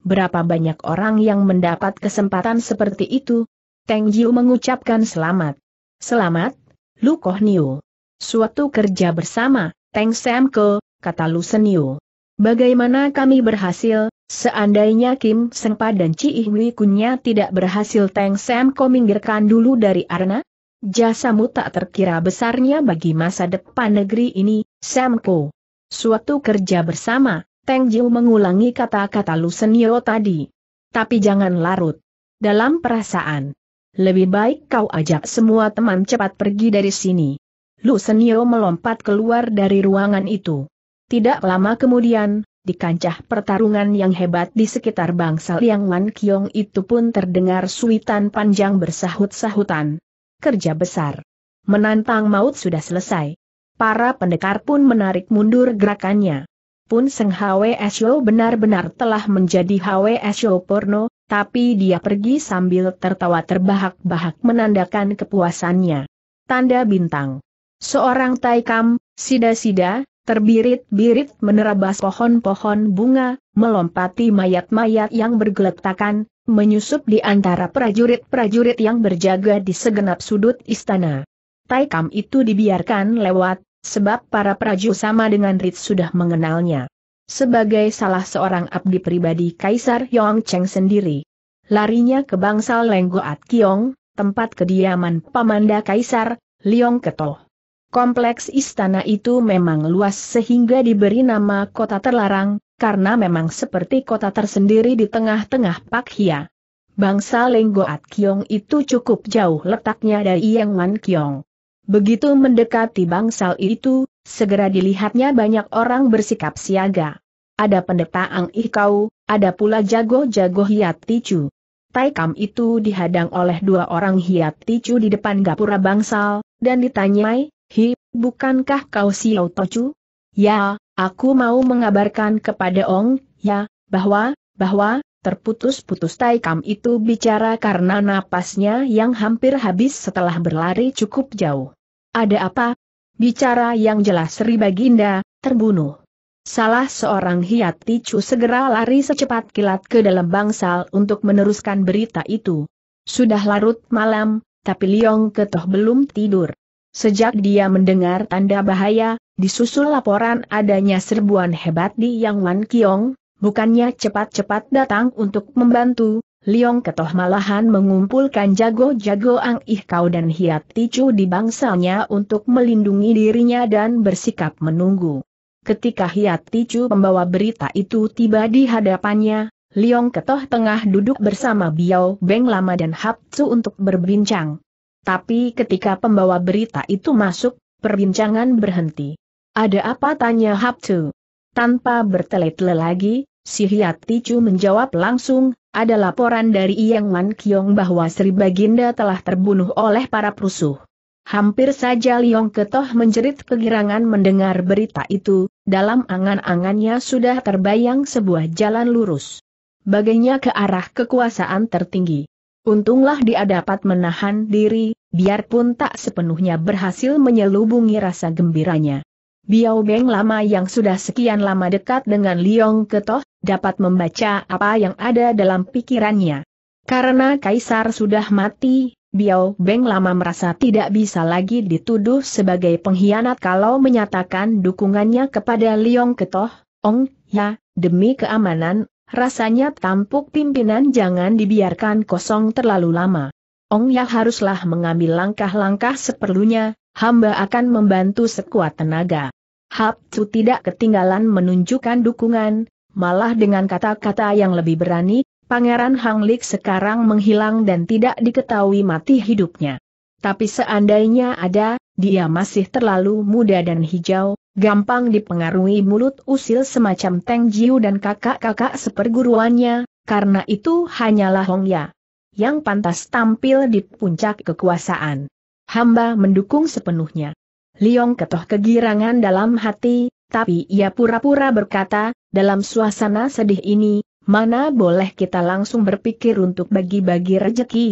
Berapa banyak orang yang mendapat kesempatan seperti itu? Teng Jiu mengucapkan selamat. Selamat, Lu Koh Niu. Suatu kerja bersama, Teng Sam Ke, kata Lu Seniu. Bagaimana kami berhasil, seandainya Kim Sengpa dan Ci Ihwi Kunya tidak berhasil Teng Sam Ko minggirkan dulu dari Arna. Jasamu tak terkira besarnya bagi masa depan negeri ini, Sam Ko. Suatu kerja bersama, Teng Jiu mengulangi kata-kata Lu Senio tadi. Tapi jangan larut. Dalam perasaan. Lebih baik kau ajak semua teman cepat pergi dari sini. Lu Senio melompat keluar dari ruangan itu. Tidak lama kemudian, di kancah pertarungan yang hebat di sekitar bangsa Liang Wan Kiong itu pun terdengar suitan panjang bersahut-sahutan. Kerja besar. Menantang maut sudah selesai. Para pendekar pun menarik mundur gerakannya. Pun Seng Hwe Syo benar-benar telah menjadi Hwe Syo porno, tapi dia pergi sambil tertawa terbahak-bahak menandakan kepuasannya. Tanda bintang. Seorang Taikam, sida-sida, terbirit-birit menerabas pohon-pohon bunga, melompati mayat-mayat yang bergeletakan, menyusup di antara prajurit-prajurit yang berjaga di segenap sudut istana. Taikam itu dibiarkan lewat, sebab para prajurit sama dengan Rit sudah mengenalnya. Sebagai salah seorang abdi pribadi Kaisar Yong Cheng sendiri. Larinya ke bangsal Lenggoat Kiong, tempat kediaman Pamanda Kaisar, Liong Ketoh. Kompleks istana itu memang luas sehingga diberi nama kota terlarang, karena memang seperti kota tersendiri di tengah-tengah Pak Hia. Bangsa Lenggoat Kiong itu cukup jauh letaknya dari Yang Wan Kiong. Begitu mendekati bangsal itu, segera dilihatnya banyak orang bersikap siaga. Ada pendeta Ang Ikau, ada pula jago-jago Hiat Ticu. Taikam itu dihadang oleh dua orang Hiat Ticu di depan gapura bangsal, dan ditanyai, Hi, bukankah kau Xiao Tochu? Ya, aku mau mengabarkan kepada Ong, ya, bahwa, bahwa, terputus-putus Taikam itu bicara karena napasnya yang hampir habis setelah berlari cukup jauh. Ada apa? Bicara yang jelas Sri Baginda, terbunuh. Salah seorang hiat ticu segera lari secepat kilat ke dalam bangsal untuk meneruskan berita itu. Sudah larut malam, tapi Liong Ketoh belum tidur. Sejak dia mendengar tanda bahaya, disusul laporan adanya serbuan hebat di Yang Wan Kiong, bukannya cepat-cepat datang untuk membantu, Liong Ketoh malahan mengumpulkan jago-jago Ang Ih Kau dan Hiat Ticu di bangsanya untuk melindungi dirinya dan bersikap menunggu. Ketika Hiat Ticu membawa berita itu tiba di hadapannya, Liong Ketoh tengah duduk bersama Biao Beng Lama dan Hap Tzu untuk berbincang. Tapi ketika pembawa berita itu masuk, perbincangan berhenti. Ada apa tanya Haptu? Tanpa bertele-tele lagi, si Hiat Ticu menjawab langsung, ada laporan dari Iyang Man Kiong bahwa Sri Baginda telah terbunuh oleh para perusuh. Hampir saja Liong Ketoh menjerit kegirangan mendengar berita itu, dalam angan-angannya sudah terbayang sebuah jalan lurus. baginya ke arah kekuasaan tertinggi. Untunglah dia dapat menahan diri, biarpun tak sepenuhnya berhasil menyelubungi rasa gembiranya. Biao Beng lama yang sudah sekian lama dekat dengan Liong Ketoh, dapat membaca apa yang ada dalam pikirannya. Karena Kaisar sudah mati, Biao Beng lama merasa tidak bisa lagi dituduh sebagai pengkhianat kalau menyatakan dukungannya kepada Liong Ketoh, Ong Ya, demi keamanan Rasanya tampuk pimpinan jangan dibiarkan kosong terlalu lama. Ong Ya haruslah mengambil langkah-langkah seperlunya, hamba akan membantu sekuat tenaga. Hap Tzu tidak ketinggalan menunjukkan dukungan, malah dengan kata-kata yang lebih berani, Pangeran Hang Lik sekarang menghilang dan tidak diketahui mati hidupnya. Tapi seandainya ada, dia masih terlalu muda dan hijau, gampang dipengaruhi mulut usil semacam Teng Jiu dan kakak-kakak seperguruannya, karena itu hanyalah Hong Ya yang pantas tampil di puncak kekuasaan. Hamba mendukung sepenuhnya. Liong ketoh kegirangan dalam hati, tapi ia pura-pura berkata, dalam suasana sedih ini, mana boleh kita langsung berpikir untuk bagi-bagi rejeki.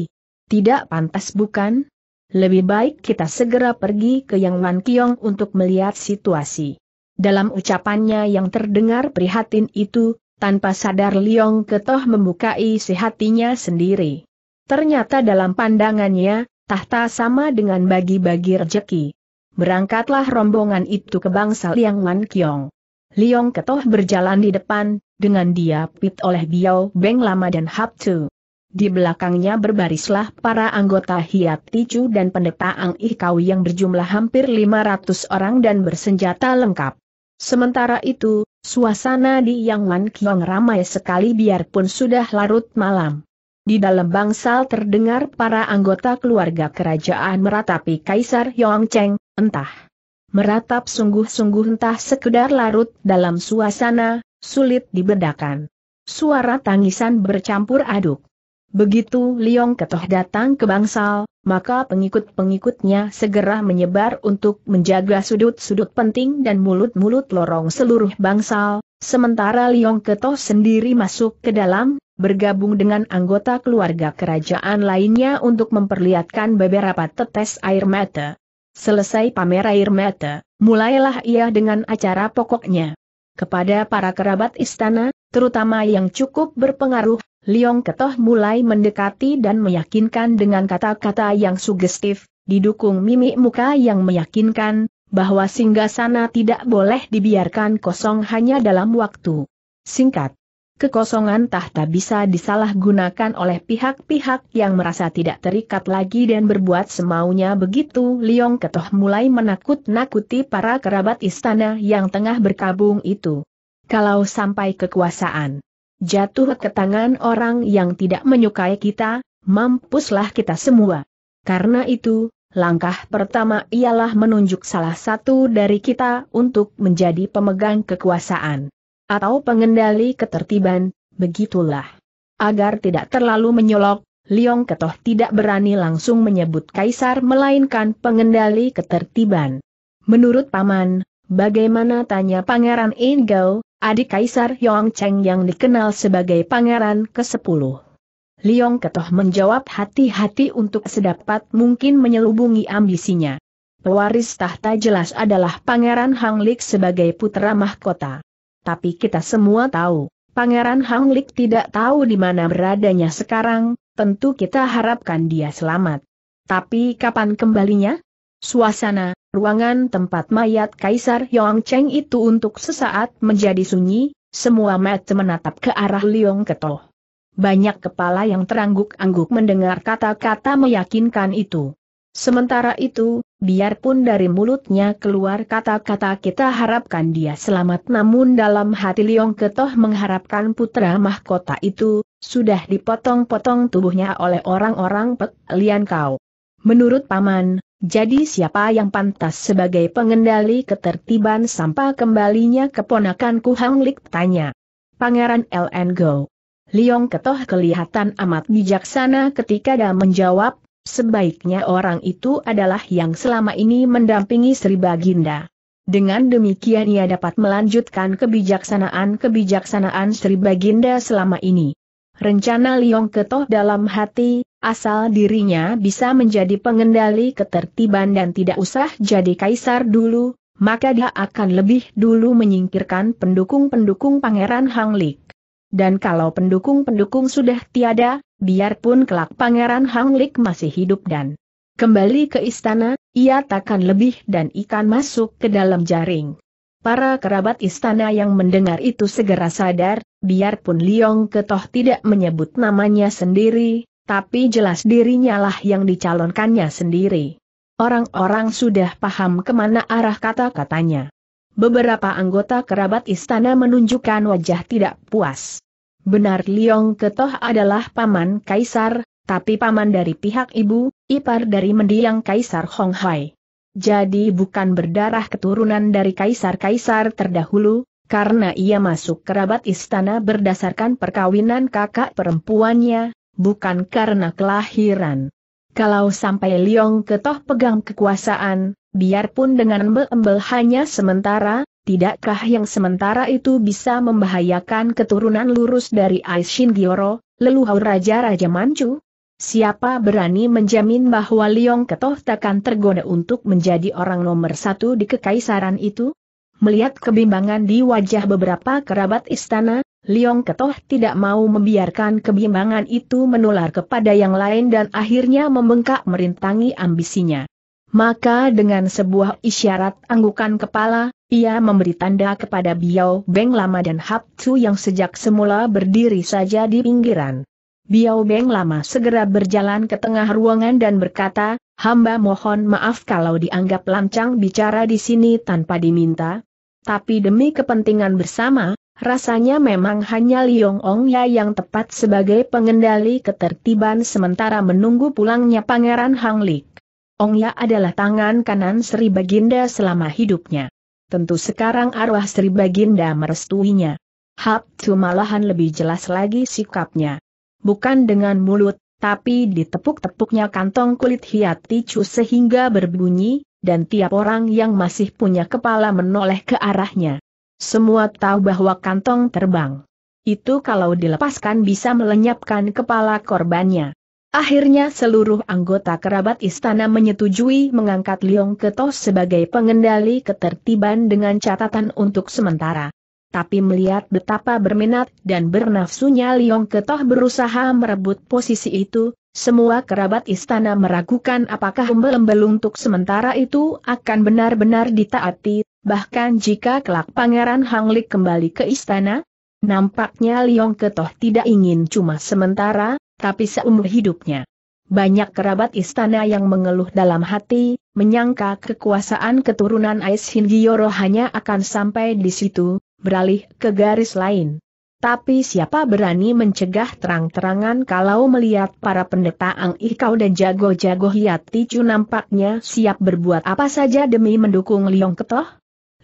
Tidak pantas bukan? Lebih baik kita segera pergi ke Yang Wan Kiong untuk melihat situasi. Dalam ucapannya yang terdengar prihatin itu, tanpa sadar Liong Ketoh membuka isi hatinya sendiri. Ternyata dalam pandangannya, tahta sama dengan bagi-bagi rejeki. Berangkatlah rombongan itu ke bangsa Liang Wan Kiong. Liong Ketoh berjalan di depan, dengan dia pit oleh Biao Beng Lama dan Hap Tu di belakangnya berbarislah para anggota Hiat Ticu dan pendeta Ang Ikau yang berjumlah hampir 500 orang dan bersenjata lengkap. Sementara itu, suasana di Wan Kiong ramai sekali biarpun sudah larut malam. Di dalam bangsal terdengar para anggota keluarga kerajaan meratapi Kaisar Yong Cheng, entah meratap sungguh-sungguh entah sekedar larut dalam suasana, sulit dibedakan. Suara tangisan bercampur aduk. Begitu Liong Ketoh datang ke Bangsal, maka pengikut-pengikutnya segera menyebar untuk menjaga sudut-sudut penting dan mulut-mulut lorong seluruh Bangsal, sementara Liong Ketoh sendiri masuk ke dalam, bergabung dengan anggota keluarga kerajaan lainnya untuk memperlihatkan beberapa tetes air mata. Selesai pamer air mata, mulailah ia dengan acara pokoknya. Kepada para kerabat istana, terutama yang cukup berpengaruh, Liong Ketoh mulai mendekati dan meyakinkan dengan kata-kata yang sugestif, didukung mimik muka yang meyakinkan, bahwa singgasana tidak boleh dibiarkan kosong hanya dalam waktu singkat. Kekosongan tahta bisa disalahgunakan oleh pihak-pihak yang merasa tidak terikat lagi dan berbuat semaunya begitu Liong Ketoh mulai menakut-nakuti para kerabat istana yang tengah berkabung itu kalau sampai kekuasaan jatuh ke tangan orang yang tidak menyukai kita, mampuslah kita semua. Karena itu, langkah pertama ialah menunjuk salah satu dari kita untuk menjadi pemegang kekuasaan atau pengendali ketertiban, begitulah. Agar tidak terlalu menyolok, Liong Ketoh tidak berani langsung menyebut kaisar melainkan pengendali ketertiban. Menurut paman, bagaimana tanya Pangeran Ingau, adik Kaisar Yong Cheng yang dikenal sebagai Pangeran ke-10. Liong Ketoh menjawab hati-hati untuk sedapat mungkin menyelubungi ambisinya. Pewaris tahta jelas adalah Pangeran Hanglik sebagai putra mahkota. Tapi kita semua tahu, Pangeran Hanglik tidak tahu di mana beradanya sekarang, tentu kita harapkan dia selamat. Tapi kapan kembalinya? Suasana, ruangan tempat mayat Kaisar Yong Cheng itu untuk sesaat menjadi sunyi, semua mata menatap ke arah Liong Ketoh. Banyak kepala yang terangguk-angguk mendengar kata-kata meyakinkan itu. Sementara itu, biarpun dari mulutnya keluar kata-kata kita harapkan dia selamat namun dalam hati Liong Ketoh mengharapkan putra mahkota itu, sudah dipotong-potong tubuhnya oleh orang-orang Pek Lian Kau. Menurut Paman, jadi siapa yang pantas sebagai pengendali ketertiban sampah kembalinya keponakanku Hang Lik tanya. Pangeran LN Go. Liong Ketoh kelihatan amat bijaksana ketika dia menjawab, sebaiknya orang itu adalah yang selama ini mendampingi Sri Baginda. Dengan demikian ia dapat melanjutkan kebijaksanaan-kebijaksanaan Sri Baginda selama ini. Rencana Liong Ketoh dalam hati, asal dirinya bisa menjadi pengendali ketertiban dan tidak usah jadi kaisar dulu, maka dia akan lebih dulu menyingkirkan pendukung-pendukung Pangeran Hang Lik. Dan kalau pendukung-pendukung sudah tiada, biarpun kelak Pangeran Hang Lik masih hidup dan kembali ke istana, ia takkan lebih dan ikan masuk ke dalam jaring. Para kerabat istana yang mendengar itu segera sadar, biarpun Liong Ketoh tidak menyebut namanya sendiri, tapi jelas dirinya lah yang dicalonkannya sendiri. Orang-orang sudah paham kemana arah kata-katanya. Beberapa anggota kerabat istana menunjukkan wajah tidak puas. Benar Liong Ketoh adalah paman kaisar, tapi paman dari pihak ibu, ipar dari mendiang kaisar Hong Hai jadi bukan berdarah keturunan dari kaisar-kaisar terdahulu, karena ia masuk kerabat istana berdasarkan perkawinan kakak perempuannya, bukan karena kelahiran. Kalau sampai Liong Ketoh pegang kekuasaan, biarpun dengan embel-embel hanya sementara, tidakkah yang sementara itu bisa membahayakan keturunan lurus dari Aishin Gioro, leluhur Raja-Raja Manchu? Siapa berani menjamin bahwa Liong Ketoh takkan tergoda untuk menjadi orang nomor satu di kekaisaran itu? Melihat kebimbangan di wajah beberapa kerabat istana, Liong Ketoh tidak mau membiarkan kebimbangan itu menular kepada yang lain dan akhirnya membengkak merintangi ambisinya. Maka dengan sebuah isyarat anggukan kepala, ia memberi tanda kepada Biao Beng Lama dan Hap Tzu yang sejak semula berdiri saja di pinggiran. Biao Beng lama segera berjalan ke tengah ruangan dan berkata, hamba mohon maaf kalau dianggap lancang bicara di sini tanpa diminta. Tapi demi kepentingan bersama, rasanya memang hanya Liong Ong Ya yang tepat sebagai pengendali ketertiban sementara menunggu pulangnya Pangeran Hang Lik. Ong Ya adalah tangan kanan Sri Baginda selama hidupnya. Tentu sekarang arwah Sri Baginda merestuinya. Hap Tu malahan lebih jelas lagi sikapnya bukan dengan mulut, tapi ditepuk-tepuknya kantong kulit hiaticu sehingga berbunyi, dan tiap orang yang masih punya kepala menoleh ke arahnya. Semua tahu bahwa kantong terbang. Itu kalau dilepaskan bisa melenyapkan kepala korbannya. Akhirnya seluruh anggota kerabat istana menyetujui mengangkat Liong Ketos sebagai pengendali ketertiban dengan catatan untuk sementara tapi melihat betapa berminat dan bernafsunya Liong Ketoh berusaha merebut posisi itu, semua kerabat istana meragukan apakah embel-embel untuk sementara itu akan benar-benar ditaati, bahkan jika kelak Pangeran Hanglik kembali ke istana, nampaknya Liong Ketoh tidak ingin cuma sementara, tapi seumur hidupnya. Banyak kerabat istana yang mengeluh dalam hati, menyangka kekuasaan keturunan Ais Hinggiyoro hanya akan sampai di situ, beralih ke garis lain. Tapi siapa berani mencegah terang-terangan kalau melihat para pendeta Ang Ikau dan jago-jago Hiat Ticu nampaknya siap berbuat apa saja demi mendukung Liong Ketoh?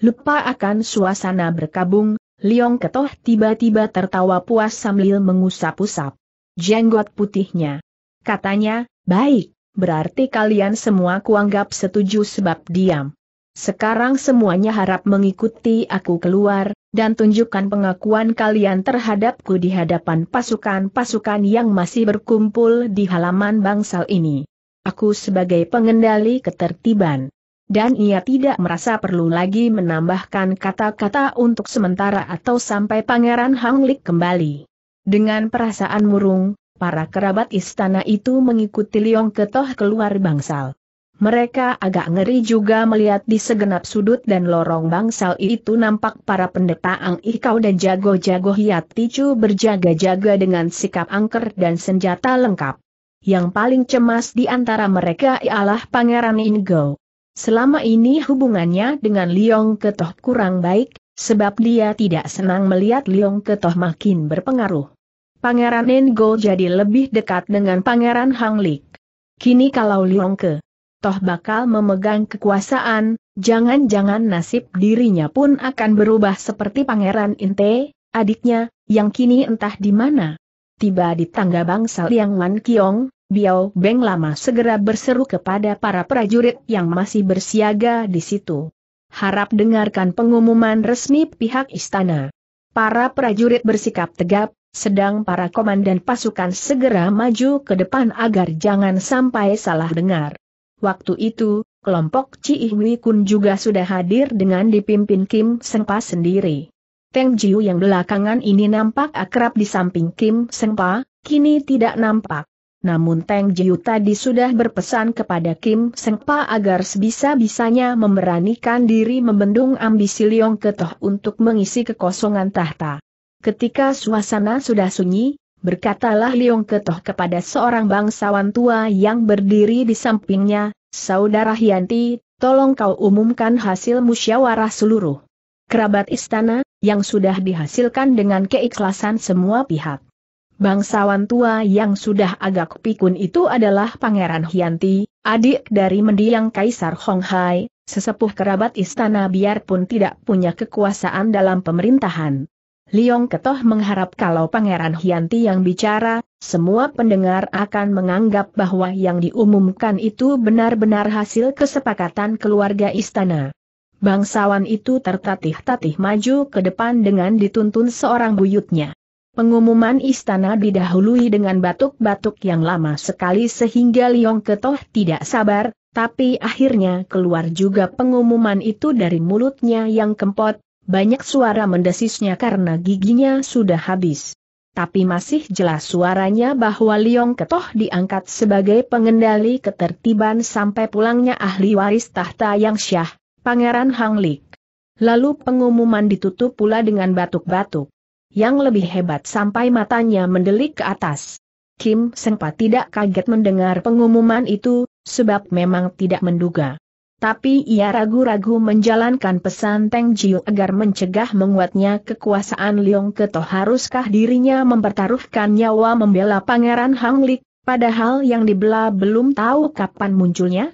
Lupa akan suasana berkabung, Liong Ketoh tiba-tiba tertawa puas sambil mengusap-usap jenggot putihnya. Katanya, baik, berarti kalian semua kuanggap setuju sebab diam. Sekarang semuanya harap mengikuti aku keluar, dan tunjukkan pengakuan kalian terhadapku di hadapan pasukan-pasukan yang masih berkumpul di halaman bangsal ini. Aku sebagai pengendali ketertiban. Dan ia tidak merasa perlu lagi menambahkan kata-kata untuk sementara atau sampai Pangeran Hanglik kembali. Dengan perasaan murung, para kerabat istana itu mengikuti Liong Ketoh keluar bangsal. Mereka agak ngeri juga melihat di segenap sudut dan lorong bangsal itu nampak para pendeta Ang Ikau dan jago-jago Hiat Ticu berjaga-jaga dengan sikap angker dan senjata lengkap. Yang paling cemas di antara mereka ialah Pangeran Ingo. Selama ini hubungannya dengan Liong Ketoh kurang baik, sebab dia tidak senang melihat Liong Ketoh makin berpengaruh. Pangeran Engo jadi lebih dekat dengan Pangeran Hanglik. Kini kalau Liong Ke toh bakal memegang kekuasaan, jangan-jangan nasib dirinya pun akan berubah seperti Pangeran Inte, adiknya, yang kini entah di mana. Tiba di tangga bangsal yang Wan Kiong, Biao Beng lama segera berseru kepada para prajurit yang masih bersiaga di situ. Harap dengarkan pengumuman resmi pihak istana. Para prajurit bersikap tegap, sedang para komandan pasukan segera maju ke depan agar jangan sampai salah dengar. Waktu itu, kelompok Ciiwi Kun juga sudah hadir dengan dipimpin Kim Sengpa sendiri. Teng Jiu yang belakangan ini nampak akrab di samping Kim Sengpa, kini tidak nampak. Namun Teng Jiu tadi sudah berpesan kepada Kim Sengpa agar sebisa-bisanya memberanikan diri membendung ambisi Leong Ketoh untuk mengisi kekosongan tahta. Ketika suasana sudah sunyi, berkatalah Liong Ketoh kepada seorang bangsawan tua yang berdiri di sampingnya, Saudara Hianti, tolong kau umumkan hasil musyawarah seluruh kerabat istana, yang sudah dihasilkan dengan keikhlasan semua pihak. Bangsawan tua yang sudah agak pikun itu adalah Pangeran Hianti, adik dari mendiang Kaisar Honghai, sesepuh kerabat istana biarpun tidak punya kekuasaan dalam pemerintahan. Liong Ketoh mengharap kalau Pangeran Hianti yang bicara, semua pendengar akan menganggap bahwa yang diumumkan itu benar-benar hasil kesepakatan keluarga istana. Bangsawan itu tertatih-tatih maju ke depan dengan dituntun seorang buyutnya. Pengumuman istana didahului dengan batuk-batuk yang lama sekali sehingga Liong Ketoh tidak sabar, tapi akhirnya keluar juga pengumuman itu dari mulutnya yang kempot, banyak suara mendesisnya karena giginya sudah habis. Tapi masih jelas suaranya bahwa Liong Ketoh diangkat sebagai pengendali ketertiban sampai pulangnya ahli waris tahta yang syah, Pangeran Hang Hanglik. Lalu pengumuman ditutup pula dengan batuk-batuk. Yang lebih hebat sampai matanya mendelik ke atas. Kim sempat tidak kaget mendengar pengumuman itu, sebab memang tidak menduga tapi ia ragu-ragu menjalankan pesan Teng Jiu agar mencegah menguatnya kekuasaan Liong Keto haruskah dirinya mempertaruhkan nyawa membela Pangeran Hang Lik, padahal yang dibela belum tahu kapan munculnya?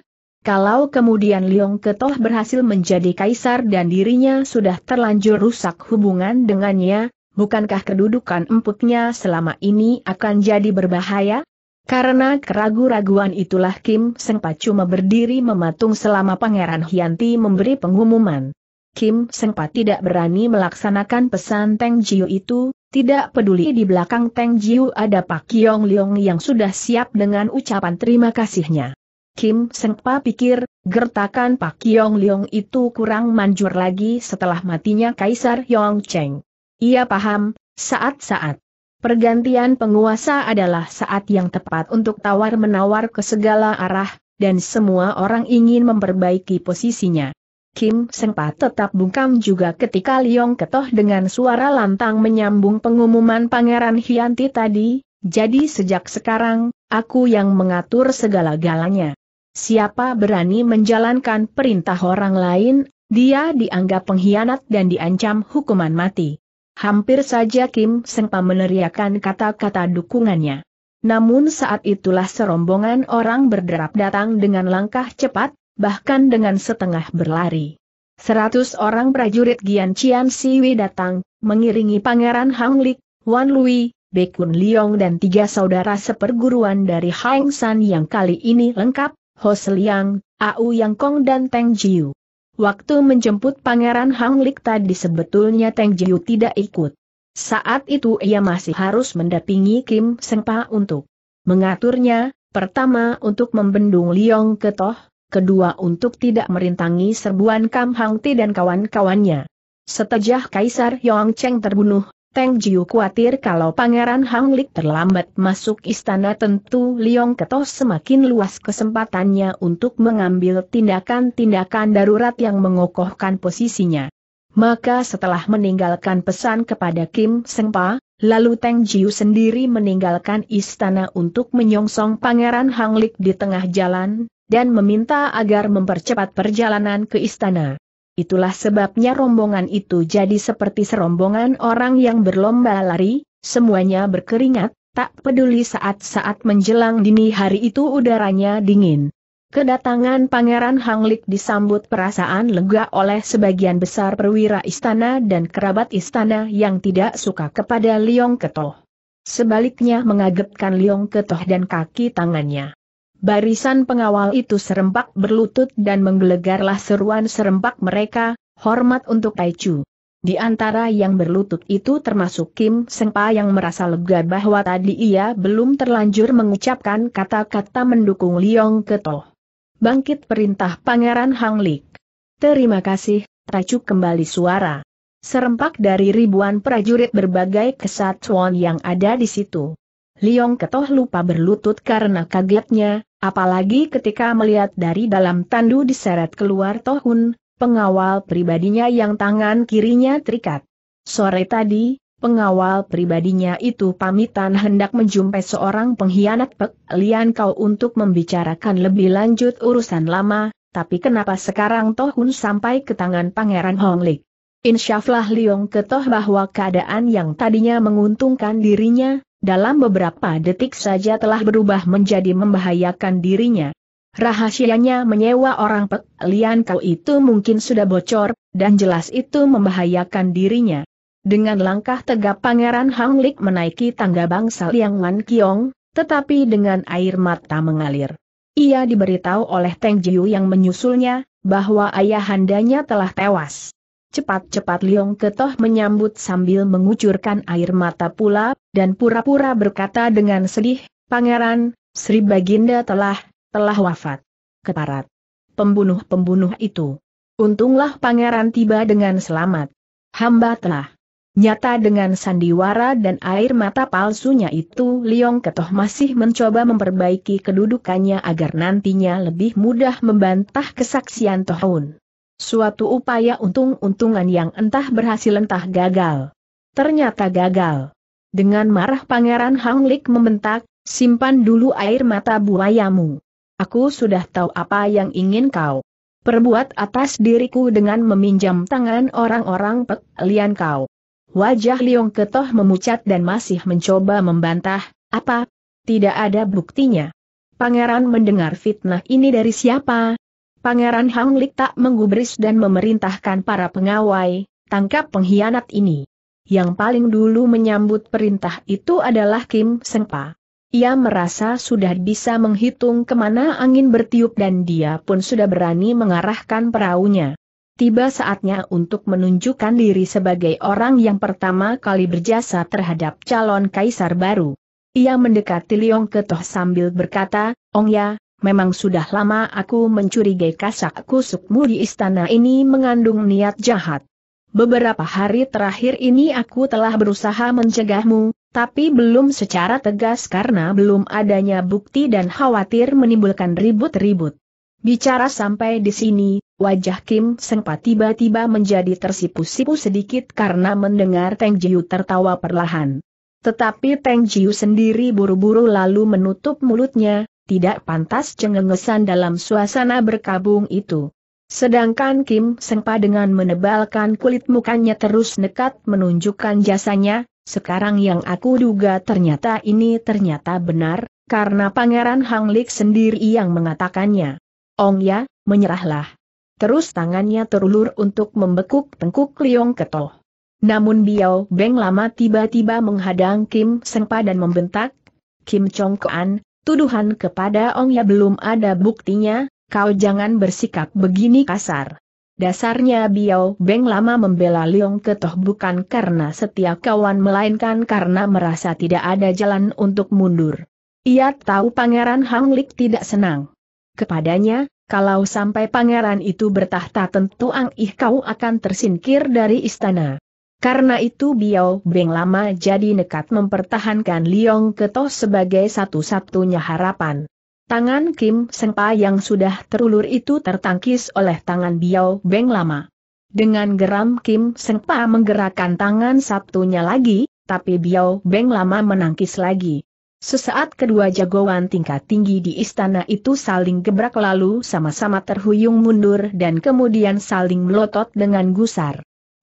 Kalau kemudian Liong Ketoh berhasil menjadi kaisar dan dirinya sudah terlanjur rusak hubungan dengannya, bukankah kedudukan empuknya selama ini akan jadi berbahaya? Karena keragu-raguan itulah Kim Seng cuma berdiri mematung selama Pangeran Hyanti memberi pengumuman. Kim Seng Pa tidak berani melaksanakan pesan Teng Jiu itu, tidak peduli di belakang Teng Jiu ada Pak Kiong Leong yang sudah siap dengan ucapan terima kasihnya. Kim Seng Pa pikir, gertakan Pak Kiong Leong itu kurang manjur lagi setelah matinya Kaisar Yong Cheng. Ia paham, saat-saat Pergantian penguasa adalah saat yang tepat untuk tawar-menawar ke segala arah, dan semua orang ingin memperbaiki posisinya. Kim sempat tetap bungkam juga ketika Liong Ketoh dengan suara lantang menyambung pengumuman Pangeran Hianti tadi, jadi sejak sekarang, aku yang mengatur segala-galanya. Siapa berani menjalankan perintah orang lain, dia dianggap pengkhianat dan diancam hukuman mati. Hampir saja Kim Sengpa meneriakan kata-kata dukungannya. Namun saat itulah serombongan orang berderap datang dengan langkah cepat, bahkan dengan setengah berlari. Seratus orang prajurit Gian Cian Siwi datang, mengiringi Pangeran Hang Lik, Wan Lui, Bekun Liong dan tiga saudara seperguruan dari Hang San yang kali ini lengkap, Ho Seliang, Au Yang Kong dan Teng Jiu. Waktu menjemput Pangeran Hang Lik tadi sebetulnya Teng Jiu tidak ikut. Saat itu ia masih harus mendampingi Kim Sengpa untuk mengaturnya, pertama untuk membendung Liong Ketoh, kedua untuk tidak merintangi serbuan Kam Hang Ti dan kawan-kawannya. Setejah Kaisar Yong Cheng terbunuh, Teng Jiu khawatir kalau Pangeran Hang Lik terlambat masuk istana tentu Liong Ketos semakin luas kesempatannya untuk mengambil tindakan-tindakan darurat yang mengokohkan posisinya. Maka setelah meninggalkan pesan kepada Kim Sengpa, lalu Teng Jiu sendiri meninggalkan istana untuk menyongsong Pangeran Hang Lik di tengah jalan, dan meminta agar mempercepat perjalanan ke istana. Itulah sebabnya rombongan itu jadi seperti serombongan orang yang berlomba lari, semuanya berkeringat, tak peduli saat-saat menjelang dini hari itu udaranya dingin. Kedatangan Pangeran Hanglik disambut perasaan lega oleh sebagian besar perwira istana dan kerabat istana yang tidak suka kepada Liong Ketoh. Sebaliknya mengagetkan Liong Ketoh dan kaki tangannya. Barisan pengawal itu serempak berlutut dan menggelegarlah seruan serempak mereka, hormat untuk Taichu. Di antara yang berlutut itu termasuk Kim Sengpa yang merasa lega bahwa tadi ia belum terlanjur mengucapkan kata-kata mendukung Liong Ketoh. Bangkit perintah Pangeran Hang Lik. Terima kasih, Taichu kembali suara. Serempak dari ribuan prajurit berbagai kesatuan yang ada di situ. Liong Ketoh lupa berlutut karena kagetnya, apalagi ketika melihat dari dalam tandu diseret keluar Tohun, pengawal pribadinya yang tangan kirinya terikat. Sore tadi, pengawal pribadinya itu pamitan hendak menjumpai seorang pengkhianat Pek Lian Kau untuk membicarakan lebih lanjut urusan lama, tapi kenapa sekarang Tohun sampai ke tangan Pangeran Honglik? Insyaflah Liong ketoh bahwa keadaan yang tadinya menguntungkan dirinya, dalam beberapa detik saja telah berubah menjadi membahayakan dirinya. Rahasianya menyewa orang Pek Lian Kau itu mungkin sudah bocor, dan jelas itu membahayakan dirinya. Dengan langkah tegap Pangeran Hang Lik menaiki tangga bangsa Liang Wan Kiong, tetapi dengan air mata mengalir. Ia diberitahu oleh Teng Jiu yang menyusulnya, bahwa ayahandanya telah tewas. Cepat-cepat Liong Ketoh menyambut sambil mengucurkan air mata pula, dan pura-pura berkata dengan sedih, Pangeran, Sri Baginda telah, telah wafat. Keparat. Pembunuh-pembunuh itu. Untunglah pangeran tiba dengan selamat. Hamba telah. Nyata dengan sandiwara dan air mata palsunya itu Liong Ketoh masih mencoba memperbaiki kedudukannya agar nantinya lebih mudah membantah kesaksian Tohun. Suatu upaya untung-untungan yang entah berhasil entah gagal. Ternyata gagal. Dengan marah Pangeran Hang Hanglik membentak, simpan dulu air mata buayamu. Aku sudah tahu apa yang ingin kau perbuat atas diriku dengan meminjam tangan orang-orang pelian kau. Wajah Liong Ketoh memucat dan masih mencoba membantah, apa? Tidak ada buktinya. Pangeran mendengar fitnah ini dari siapa, Pangeran Hang Lik tak menggubris dan memerintahkan para pengawai, tangkap pengkhianat ini. Yang paling dulu menyambut perintah itu adalah Kim Pa. Ia merasa sudah bisa menghitung kemana angin bertiup dan dia pun sudah berani mengarahkan perahunya. Tiba saatnya untuk menunjukkan diri sebagai orang yang pertama kali berjasa terhadap calon kaisar baru. Ia mendekati Liong Ketoh sambil berkata, Ong ya, Memang sudah lama aku mencurigai kasak kusukmu di istana ini mengandung niat jahat. Beberapa hari terakhir ini aku telah berusaha mencegahmu, tapi belum secara tegas karena belum adanya bukti dan khawatir menimbulkan ribut-ribut. Bicara sampai di sini, wajah Kim sempat tiba-tiba menjadi tersipu-sipu sedikit karena mendengar Teng Jiu tertawa perlahan. Tetapi Teng Jiu sendiri buru-buru lalu menutup mulutnya, tidak pantas cengengesan dalam suasana berkabung itu. Sedangkan Kim Sengpa dengan menebalkan kulit mukanya terus nekat menunjukkan jasanya, sekarang yang aku duga ternyata ini ternyata benar, karena Pangeran Hang Hanglik sendiri yang mengatakannya. Ong ya, menyerahlah. Terus tangannya terulur untuk membekuk tengkuk Liong Ketoh. Namun Biao Beng lama tiba-tiba menghadang Kim Sengpa dan membentak, Kim Chong Kuan, Tuduhan kepada ong ya belum ada buktinya, kau jangan bersikap begini kasar. Dasarnya Biao Beng lama membela Leong Ketoh bukan karena setia kawan melainkan karena merasa tidak ada jalan untuk mundur. Ia tahu Pangeran Hang Lik tidak senang. Kepadanya, kalau sampai pangeran itu bertahta tentu Ang Ih kau akan tersingkir dari istana. Karena itu Biao Beng lama jadi nekat mempertahankan Liong Keto sebagai satu-satunya harapan. Tangan Kim Sengpa yang sudah terulur itu tertangkis oleh tangan Biao Beng lama. Dengan geram Kim Sengpa menggerakkan tangan satunya lagi, tapi Biao Beng lama menangkis lagi. Sesaat kedua jagoan tingkat tinggi di istana itu saling gebrak lalu sama-sama terhuyung mundur dan kemudian saling melotot dengan gusar.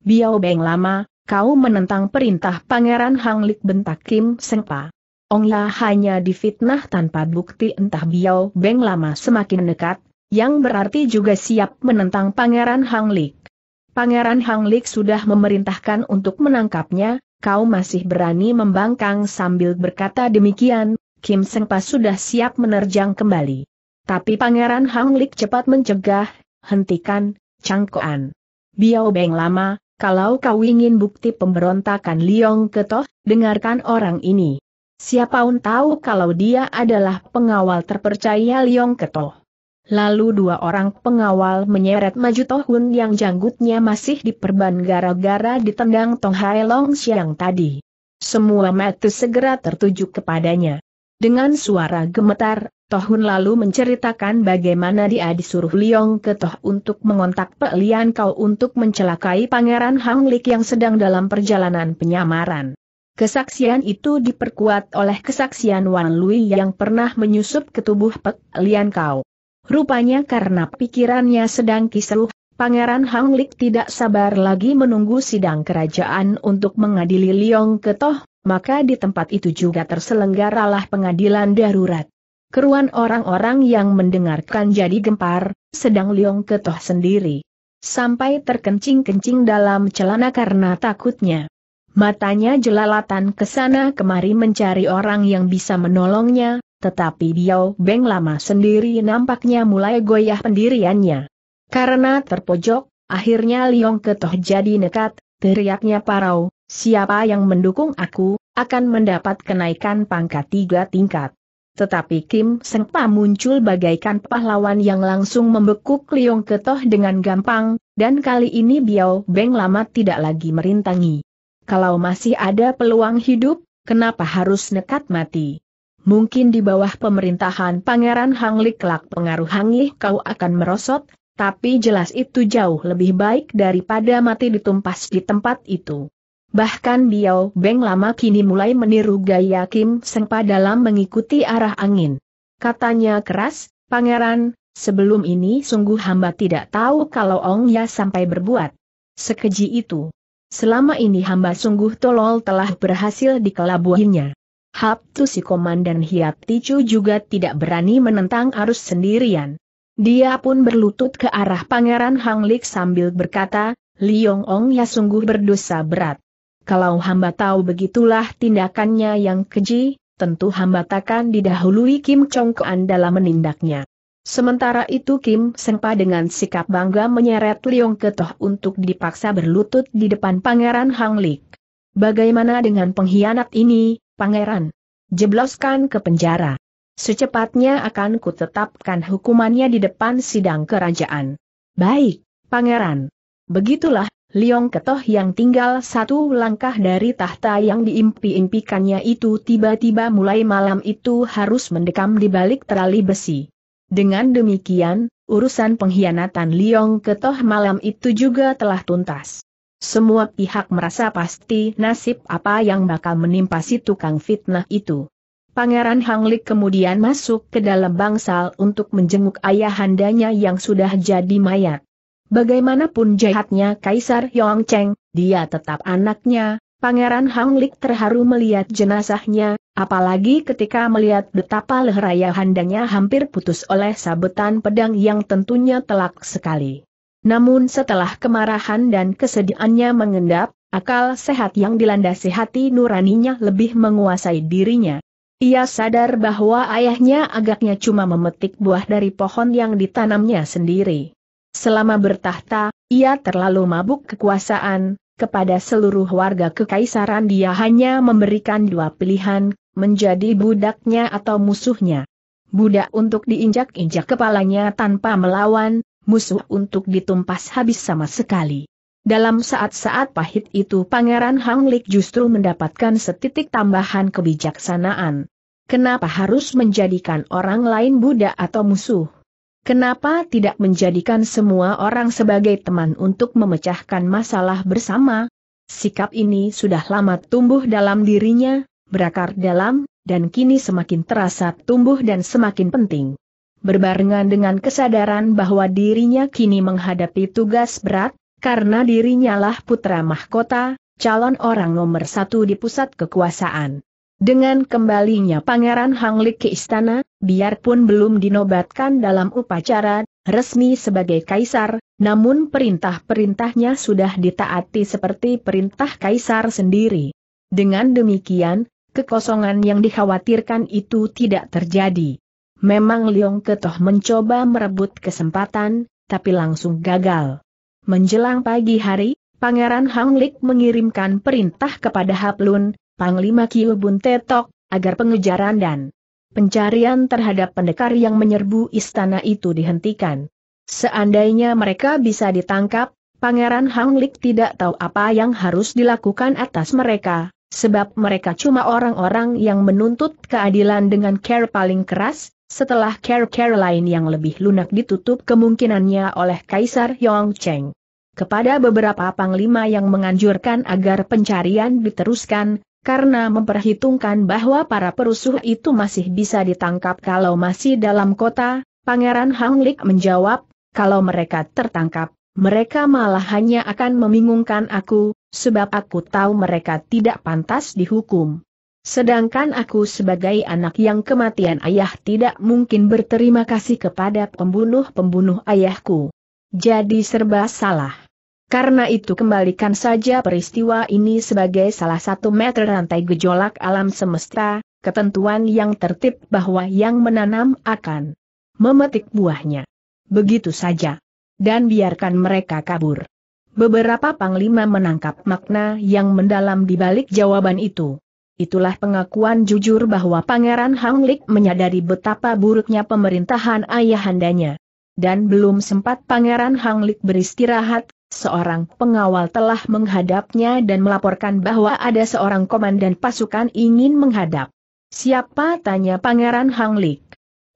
Biao Beng lama, kau menentang perintah Pangeran Hang Hanglik bentak Kim Sengpa. Ongla hanya difitnah tanpa bukti entah Biao Beng lama semakin dekat, yang berarti juga siap menentang Pangeran Hang Hanglik. Pangeran Hang Hanglik sudah memerintahkan untuk menangkapnya, kau masih berani membangkang sambil berkata demikian, Kim Sengpa sudah siap menerjang kembali. Tapi Pangeran Hang Hanglik cepat mencegah, hentikan, cangkoan. Biao Beng lama, kalau kau ingin bukti pemberontakan Liong Ketoh, dengarkan orang ini. Siapa tahu kalau dia adalah pengawal terpercaya Liong Ketoh. Lalu dua orang pengawal menyeret maju Tohun yang janggutnya masih diperban gara-gara ditendang Tong Hai Long Siang tadi. Semua mata segera tertuju kepadanya. Dengan suara gemetar, Tohun lalu menceritakan bagaimana dia disuruh Liong ke Toh untuk mengontak Pe Lian Kau untuk mencelakai Pangeran Hang Lik yang sedang dalam perjalanan penyamaran. Kesaksian itu diperkuat oleh kesaksian Wan Lui yang pernah menyusup ke tubuh Pe Lian Kau. Rupanya karena pikirannya sedang kisruh, Pangeran Hang Lik tidak sabar lagi menunggu sidang kerajaan untuk mengadili Liong Toh, maka di tempat itu juga terselenggaralah pengadilan darurat. Keruan orang-orang yang mendengarkan jadi gempar, sedang Liong Ketoh sendiri. Sampai terkencing-kencing dalam celana karena takutnya. Matanya jelalatan ke sana kemari mencari orang yang bisa menolongnya, tetapi Biao Beng lama sendiri nampaknya mulai goyah pendiriannya. Karena terpojok, akhirnya Liong Ketoh jadi nekat, teriaknya parau, Siapa yang mendukung aku, akan mendapat kenaikan pangkat tiga tingkat. Tetapi Kim Sengpa muncul bagaikan pahlawan yang langsung membekuk Liong Ketoh dengan gampang, dan kali ini Biao Beng lama tidak lagi merintangi. Kalau masih ada peluang hidup, kenapa harus nekat mati? Mungkin di bawah pemerintahan Pangeran Hangli kelak pengaruh Hangli kau akan merosot, tapi jelas itu jauh lebih baik daripada mati ditumpas di tempat itu. Bahkan Biao Beng lama kini mulai meniru gaya Kim Sengpa dalam mengikuti arah angin. Katanya keras, Pangeran, sebelum ini sungguh hamba tidak tahu kalau Ong Ya sampai berbuat. Sekeji itu. Selama ini hamba sungguh tolol telah berhasil dikelabuhinya. tu si Komandan Hiap Ticu juga tidak berani menentang arus sendirian. Dia pun berlutut ke arah Pangeran Hang Lik sambil berkata, Liong Ong ya sungguh berdosa berat kalau hamba tahu begitulah tindakannya yang keji, tentu hamba takkan didahului Kim Chong Kuan dalam menindaknya. Sementara itu Kim Sengpa dengan sikap bangga menyeret Leong Ketoh untuk dipaksa berlutut di depan Pangeran Hang Lik. Bagaimana dengan pengkhianat ini, Pangeran? Jebloskan ke penjara. Secepatnya akan kutetapkan hukumannya di depan sidang kerajaan. Baik, Pangeran. Begitulah, Liong Ketoh yang tinggal satu langkah dari tahta yang diimpi-impikannya itu tiba-tiba mulai malam itu harus mendekam di balik terali besi. Dengan demikian, urusan pengkhianatan Liong Ketoh malam itu juga telah tuntas. Semua pihak merasa pasti nasib apa yang bakal menimpa si tukang fitnah itu. Pangeran Hanglik kemudian masuk ke dalam bangsal untuk menjenguk ayahandanya yang sudah jadi mayat. Bagaimanapun jahatnya Kaisar Yongcheng, dia tetap anaknya, Pangeran Hang Hanglik terharu melihat jenazahnya, apalagi ketika melihat betapa leheraya handanya hampir putus oleh sabetan pedang yang tentunya telak sekali. Namun setelah kemarahan dan kesedihannya mengendap, akal sehat yang dilandasi hati nuraninya lebih menguasai dirinya. Ia sadar bahwa ayahnya agaknya cuma memetik buah dari pohon yang ditanamnya sendiri. Selama bertahta, ia terlalu mabuk kekuasaan, kepada seluruh warga kekaisaran dia hanya memberikan dua pilihan, menjadi budaknya atau musuhnya. Budak untuk diinjak-injak kepalanya tanpa melawan, musuh untuk ditumpas habis sama sekali. Dalam saat-saat pahit itu Pangeran Hanglik justru mendapatkan setitik tambahan kebijaksanaan. Kenapa harus menjadikan orang lain budak atau musuh? Kenapa tidak menjadikan semua orang sebagai teman untuk memecahkan masalah bersama? Sikap ini sudah lama tumbuh dalam dirinya, berakar dalam, dan kini semakin terasa tumbuh dan semakin penting. Berbarengan dengan kesadaran bahwa dirinya kini menghadapi tugas berat, karena dirinya lah putra mahkota, calon orang nomor satu di pusat kekuasaan. Dengan kembalinya Pangeran Hang ke istana, biarpun belum dinobatkan dalam upacara, resmi sebagai kaisar, namun perintah-perintahnya sudah ditaati seperti perintah kaisar sendiri. Dengan demikian, kekosongan yang dikhawatirkan itu tidak terjadi. Memang Liong Ketoh mencoba merebut kesempatan, tapi langsung gagal. Menjelang pagi hari, Pangeran Hanglik mengirimkan perintah kepada Haplun, Panglima Kiu Tetok, agar pengejaran dan pencarian terhadap pendekar yang menyerbu istana itu dihentikan. Seandainya mereka bisa ditangkap, Pangeran Hang Hanglik tidak tahu apa yang harus dilakukan atas mereka, sebab mereka cuma orang-orang yang menuntut keadilan dengan care paling keras, setelah care-care lain yang lebih lunak ditutup kemungkinannya oleh Kaisar Yong Cheng. Kepada beberapa panglima yang menganjurkan agar pencarian diteruskan, karena memperhitungkan bahwa para perusuh itu masih bisa ditangkap kalau masih dalam kota, Pangeran Lik menjawab, kalau mereka tertangkap, mereka malah hanya akan membingungkan aku, sebab aku tahu mereka tidak pantas dihukum. Sedangkan aku sebagai anak yang kematian ayah tidak mungkin berterima kasih kepada pembunuh-pembunuh ayahku. Jadi serba salah. Karena itu kembalikan saja peristiwa ini sebagai salah satu meter rantai gejolak alam semesta, ketentuan yang tertib bahwa yang menanam akan memetik buahnya. Begitu saja. Dan biarkan mereka kabur. Beberapa panglima menangkap makna yang mendalam di balik jawaban itu. Itulah pengakuan jujur bahwa Pangeran Hang Hanglik menyadari betapa buruknya pemerintahan ayahandanya. Dan belum sempat Pangeran Hang Hanglik beristirahat seorang pengawal telah menghadapnya dan melaporkan bahwa ada seorang komandan pasukan ingin menghadap. Siapa tanya Pangeran Hang Lik?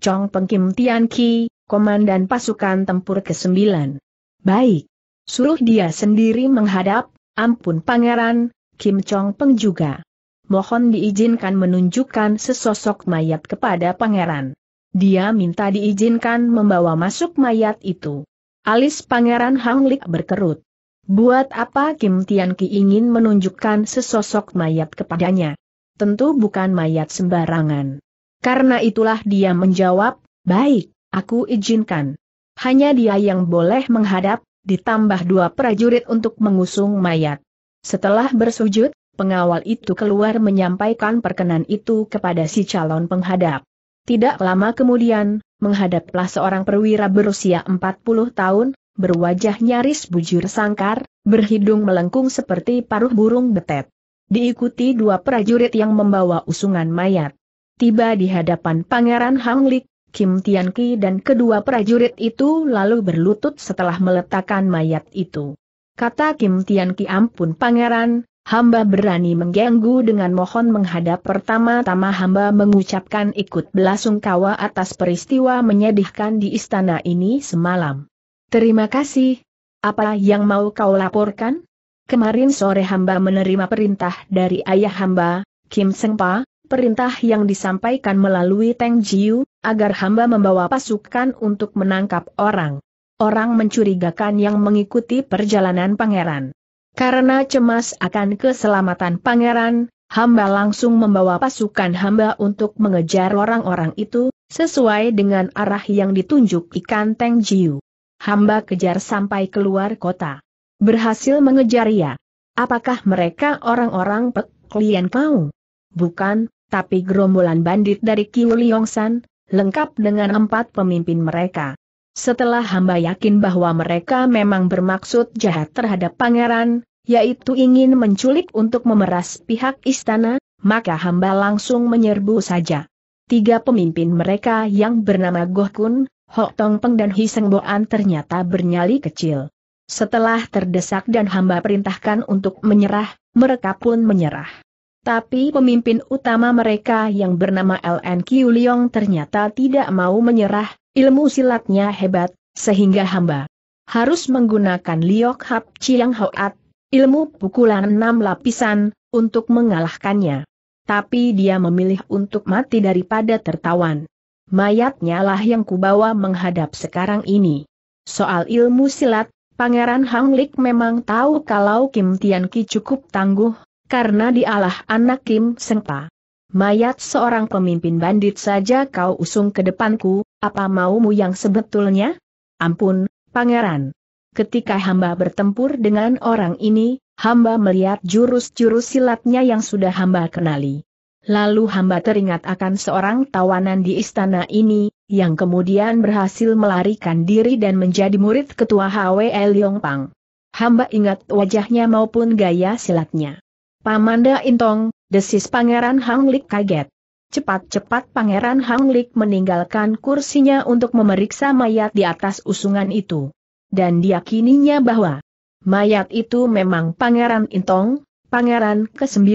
Chong Peng Kim Tian Ki, komandan pasukan tempur ke-9. Baik. Suruh dia sendiri menghadap, ampun Pangeran, Kim Chong Peng juga. Mohon diizinkan menunjukkan sesosok mayat kepada Pangeran. Dia minta diizinkan membawa masuk mayat itu. Alis Pangeran Hanglik berkerut. Buat apa Kim Tian Ki ingin menunjukkan sesosok mayat kepadanya? Tentu bukan mayat sembarangan. Karena itulah dia menjawab, baik, aku izinkan. Hanya dia yang boleh menghadap, ditambah dua prajurit untuk mengusung mayat. Setelah bersujud, pengawal itu keluar menyampaikan perkenan itu kepada si calon penghadap. Tidak lama kemudian, menghadaplah seorang perwira berusia 40 tahun, berwajah nyaris bujur sangkar, berhidung melengkung seperti paruh burung betet. Diikuti dua prajurit yang membawa usungan mayat. Tiba di hadapan Pangeran Hang Lik, Kim Tian Tianqi dan kedua prajurit itu lalu berlutut setelah meletakkan mayat itu. Kata Kim Tian Tianqi ampun pangeran, Hamba berani mengganggu dengan mohon menghadap pertama-tama hamba mengucapkan ikut belasungkawa atas peristiwa menyedihkan di istana ini semalam. Terima kasih. Apa yang mau kau laporkan? Kemarin sore hamba menerima perintah dari ayah hamba, Kim Sengpa, perintah yang disampaikan melalui Teng Jiu, agar hamba membawa pasukan untuk menangkap orang. Orang mencurigakan yang mengikuti perjalanan pangeran. Karena cemas akan keselamatan pangeran, hamba langsung membawa pasukan hamba untuk mengejar orang-orang itu, sesuai dengan arah yang ditunjuk ikan Teng Jiu. Hamba kejar sampai keluar kota. Berhasil mengejar ya. Apakah mereka orang-orang pek klien kau? Bukan, tapi gerombolan bandit dari Kiu Liongsan, lengkap dengan empat pemimpin mereka. Setelah hamba yakin bahwa mereka memang bermaksud jahat terhadap pangeran, yaitu ingin menculik untuk memeras pihak istana, maka hamba langsung menyerbu saja. Tiga pemimpin mereka yang bernama Goh Kun, Hok Tong Peng dan Hiseng Boan ternyata bernyali kecil. Setelah terdesak dan hamba perintahkan untuk menyerah, mereka pun menyerah. Tapi pemimpin utama mereka yang bernama LN Qiu Leong ternyata tidak mau menyerah, Ilmu silatnya hebat, sehingga hamba harus menggunakan Liok Hap Chiang Hoat, ilmu pukulan enam lapisan, untuk mengalahkannya. Tapi dia memilih untuk mati daripada tertawan. Mayatnya lah yang kubawa menghadap sekarang ini. Soal ilmu silat, Pangeran Hang Lik memang tahu kalau Kim Tian Ki cukup tangguh, karena dialah anak Kim Sengpa. Mayat seorang pemimpin bandit saja kau usung ke depanku, apa maumu yang sebetulnya? Ampun, pangeran. Ketika hamba bertempur dengan orang ini, hamba melihat jurus-jurus silatnya yang sudah hamba kenali. Lalu hamba teringat akan seorang tawanan di istana ini, yang kemudian berhasil melarikan diri dan menjadi murid ketua HWL Yongpang. Hamba ingat wajahnya maupun gaya silatnya. Pamanda Intong, desis Pangeran Hang Lik kaget. Cepat-cepat Pangeran Hang Hanglik meninggalkan kursinya untuk memeriksa mayat di atas usungan itu. Dan diyakininya bahwa mayat itu memang Pangeran Intong, Pangeran ke-9,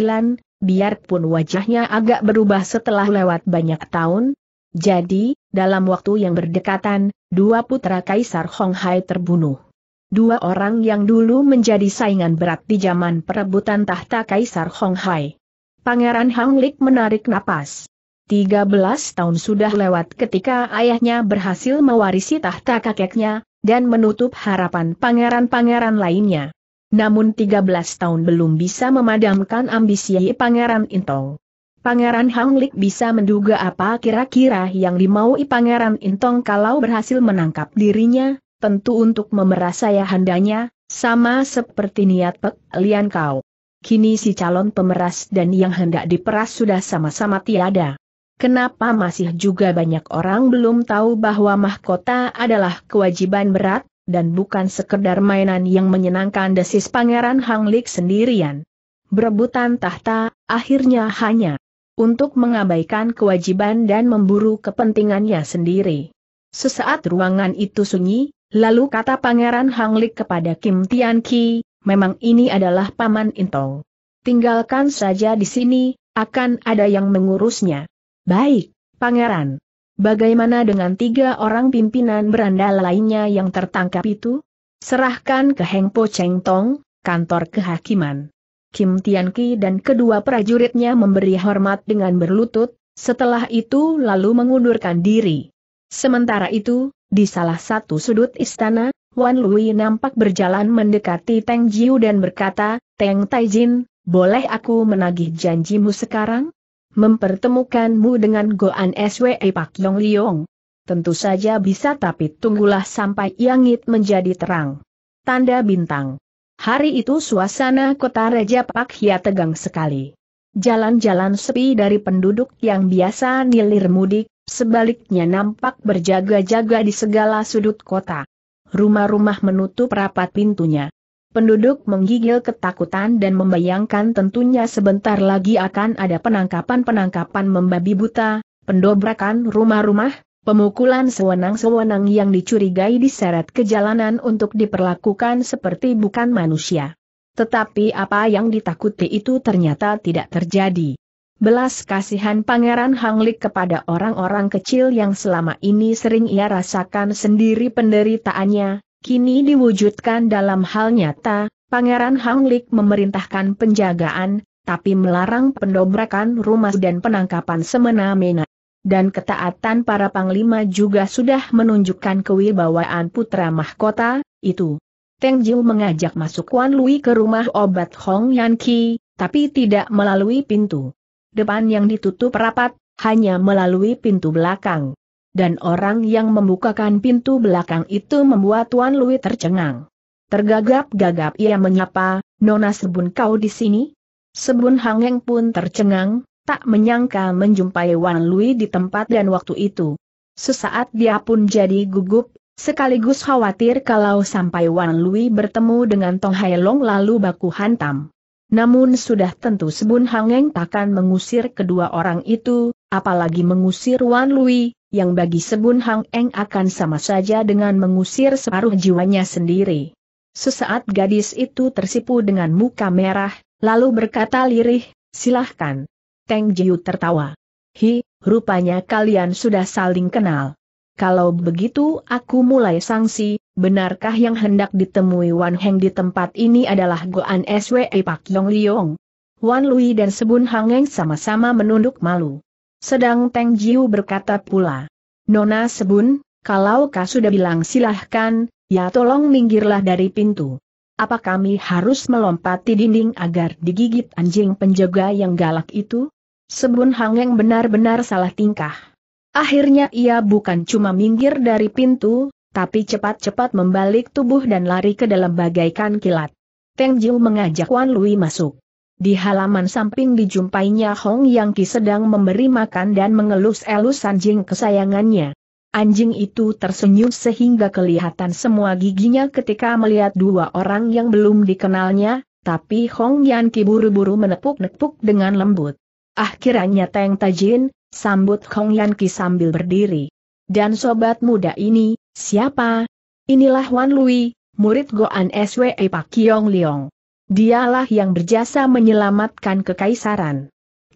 biarpun wajahnya agak berubah setelah lewat banyak tahun. Jadi, dalam waktu yang berdekatan, dua putra Kaisar Hong Hai terbunuh. Dua orang yang dulu menjadi saingan berat di zaman perebutan tahta Kaisar Hong Hai. Pangeran Hang Hanglik menarik napas. 13 tahun sudah lewat ketika ayahnya berhasil mewarisi tahta kakeknya, dan menutup harapan pangeran-pangeran lainnya. Namun 13 tahun belum bisa memadamkan ambisi pangeran Intong. Pangeran Hang Hanglik bisa menduga apa kira-kira yang dimaui pangeran Intong kalau berhasil menangkap dirinya, tentu untuk memerasai handanya, sama seperti niat Pek Lian Kau kini si calon pemeras dan yang hendak diperas sudah sama-sama tiada. Kenapa masih juga banyak orang belum tahu bahwa mahkota adalah kewajiban berat, dan bukan sekedar mainan yang menyenangkan desis Pangeran Hanglik sendirian. Berebutan tahta, akhirnya hanya untuk mengabaikan kewajiban dan memburu kepentingannya sendiri. Sesaat ruangan itu sunyi, lalu kata Pangeran Hanglik kepada Kim Tian Ki, memang ini adalah Paman Intong. Tinggalkan saja di sini, akan ada yang mengurusnya. Baik, Pangeran. Bagaimana dengan tiga orang pimpinan berandal lainnya yang tertangkap itu? Serahkan ke Heng Po Cheng Tong, kantor kehakiman. Kim Tianqi dan kedua prajuritnya memberi hormat dengan berlutut, setelah itu lalu mengundurkan diri. Sementara itu, di salah satu sudut istana, Wan Lui nampak berjalan mendekati Teng Jiu dan berkata, Teng Taijin, boleh aku menagih janjimu sekarang? Mempertemukanmu dengan Goan SWE Pak Yong Liong. Tentu saja bisa tapi tunggulah sampai Yangit menjadi terang. Tanda bintang. Hari itu suasana kota Raja Pak Hia tegang sekali. Jalan-jalan sepi dari penduduk yang biasa nilir mudik, sebaliknya nampak berjaga-jaga di segala sudut kota rumah-rumah menutup rapat pintunya. Penduduk menggigil ketakutan dan membayangkan tentunya sebentar lagi akan ada penangkapan-penangkapan membabi buta, pendobrakan rumah-rumah, pemukulan sewenang-sewenang yang dicurigai diseret ke jalanan untuk diperlakukan seperti bukan manusia. Tetapi apa yang ditakuti itu ternyata tidak terjadi. Belas kasihan Pangeran Hanglik kepada orang-orang kecil yang selama ini sering ia rasakan sendiri penderitaannya, kini diwujudkan dalam hal nyata, Pangeran Hanglik memerintahkan penjagaan, tapi melarang pendobrakan rumah dan penangkapan semena-mena. Dan ketaatan para panglima juga sudah menunjukkan kewibawaan putra mahkota, itu. Teng Jiu mengajak masuk Wan Lui ke rumah obat Hong Yan Ki, tapi tidak melalui pintu depan yang ditutup rapat, hanya melalui pintu belakang. Dan orang yang membukakan pintu belakang itu membuat Tuan Lui tercengang. Tergagap-gagap ia menyapa, Nona Sebun kau di sini? Sebun Hangeng pun tercengang, tak menyangka menjumpai Wan Lui di tempat dan waktu itu. Sesaat dia pun jadi gugup, sekaligus khawatir kalau sampai Wan Lui bertemu dengan Tong Hai Long lalu baku hantam. Namun sudah tentu Sebun Hangeng takkan mengusir kedua orang itu, apalagi mengusir Wan Lui, yang bagi Sebun Hangeng akan sama saja dengan mengusir separuh jiwanya sendiri. Sesaat gadis itu tersipu dengan muka merah, lalu berkata lirih, silahkan. Teng Jiu tertawa. Hi, rupanya kalian sudah saling kenal. Kalau begitu aku mulai sanksi, benarkah yang hendak ditemui Wan Heng di tempat ini adalah Goan SWE Pak Yong Liong? Wan Lui dan Sebun Hangeng sama-sama menunduk malu. Sedang Teng Jiu berkata pula, Nona Sebun, kalau kau sudah bilang silahkan, ya tolong minggirlah dari pintu. Apa kami harus melompati dinding agar digigit anjing penjaga yang galak itu? Sebun Hangeng benar-benar salah tingkah. Akhirnya ia bukan cuma minggir dari pintu, tapi cepat-cepat membalik tubuh dan lari ke dalam bagaikan kilat. Teng Jiu mengajak Wan Lui masuk. Di halaman samping dijumpainya Hong Yang Ki sedang memberi makan dan mengelus-elus anjing kesayangannya. Anjing itu tersenyum sehingga kelihatan semua giginya ketika melihat dua orang yang belum dikenalnya, tapi Hong Yang Ki buru-buru menepuk-nepuk dengan lembut. Akhirnya Teng Tajin, sambut Kong Yan Ki sambil berdiri. Dan sobat muda ini, siapa? Inilah Wan Lui, murid Goan SWE Pak Kiong Liong. Dialah yang berjasa menyelamatkan kekaisaran.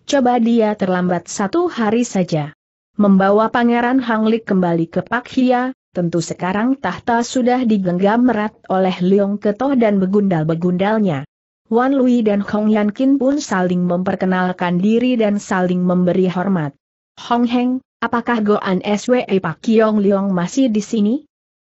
Coba dia terlambat satu hari saja. Membawa Pangeran Hang Hanglik kembali ke Pak Hia, tentu sekarang tahta sudah digenggam erat oleh Leong Ketoh dan begundal-begundalnya. Wan Lui dan Hong Kin pun saling memperkenalkan diri dan saling memberi hormat. Hong Heng, apakah Goan SWE Pak Kiong Liong masih di sini?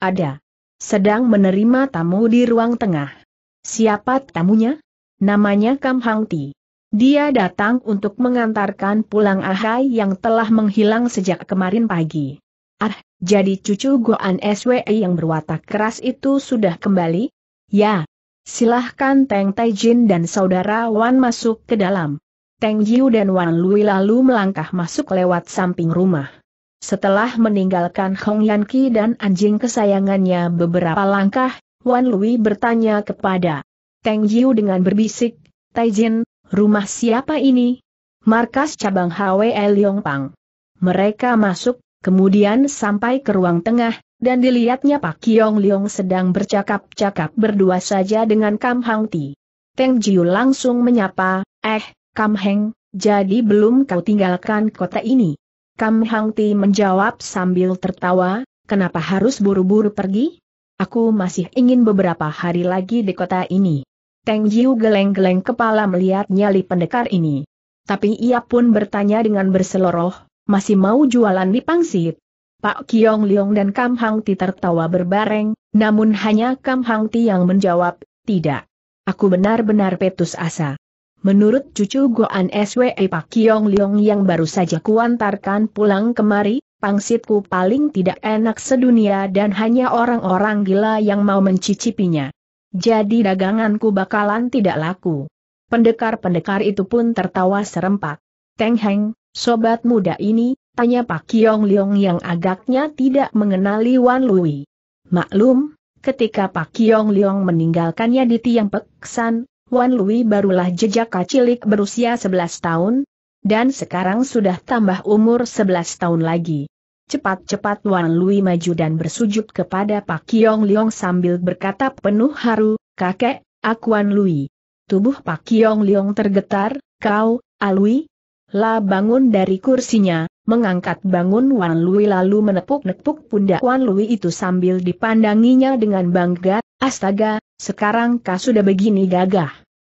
Ada. Sedang menerima tamu di ruang tengah. Siapa tamunya? Namanya Kam Hang Ti. Dia datang untuk mengantarkan pulang Ahai yang telah menghilang sejak kemarin pagi. Ah, jadi cucu Goan SWE yang berwatak keras itu sudah kembali? Ya. Silahkan Teng Taijin dan saudara Wan masuk ke dalam. Teng Jiu dan Wan Lui lalu melangkah masuk lewat samping rumah. Setelah meninggalkan Hong Yan dan anjing kesayangannya beberapa langkah, Wan Lui bertanya kepada Teng Jiu dengan berbisik, Taijin, rumah siapa ini? Markas cabang HWE Pang. Mereka masuk, kemudian sampai ke ruang tengah, dan dilihatnya Pak Kiong Liong sedang bercakap-cakap berdua saja dengan Kam Hang Ti. Teng Jiu langsung menyapa, eh, Kam Heng, jadi belum kau tinggalkan kota ini. Kam Hang Ti menjawab sambil tertawa, kenapa harus buru-buru pergi? Aku masih ingin beberapa hari lagi di kota ini. Teng Jiu geleng-geleng kepala melihat nyali pendekar ini. Tapi ia pun bertanya dengan berseloroh, masih mau jualan di pangsit? Pak Kiong Liong dan Kam Hang Ti tertawa berbareng, namun hanya Kam Hang Ti yang menjawab, tidak. Aku benar-benar petus asa. Menurut cucu Goan SWE Pak Kiong Liong yang baru saja kuantarkan pulang kemari, pangsitku paling tidak enak sedunia dan hanya orang-orang gila yang mau mencicipinya. Jadi daganganku bakalan tidak laku. Pendekar-pendekar itu pun tertawa serempak. Teng Heng, sobat muda ini, tanya Pak Kiong Liong yang agaknya tidak mengenali Wan Lui. Maklum, ketika Pak Kiong Liong meninggalkannya di tiang peksan, Wan Lui barulah jejak kacilik berusia 11 tahun, dan sekarang sudah tambah umur 11 tahun lagi. Cepat-cepat Wan Lui maju dan bersujud kepada Pak Kiong Liong sambil berkata penuh haru, kakek, aku Wan Lui. Tubuh Pak Kiong Liong tergetar, kau, Alui? La bangun dari kursinya, mengangkat bangun Wan Lui lalu menepuk-nepuk pundak Wan Lui itu sambil dipandanginya dengan bangga, astaga, sekarang kau sudah begini gagah.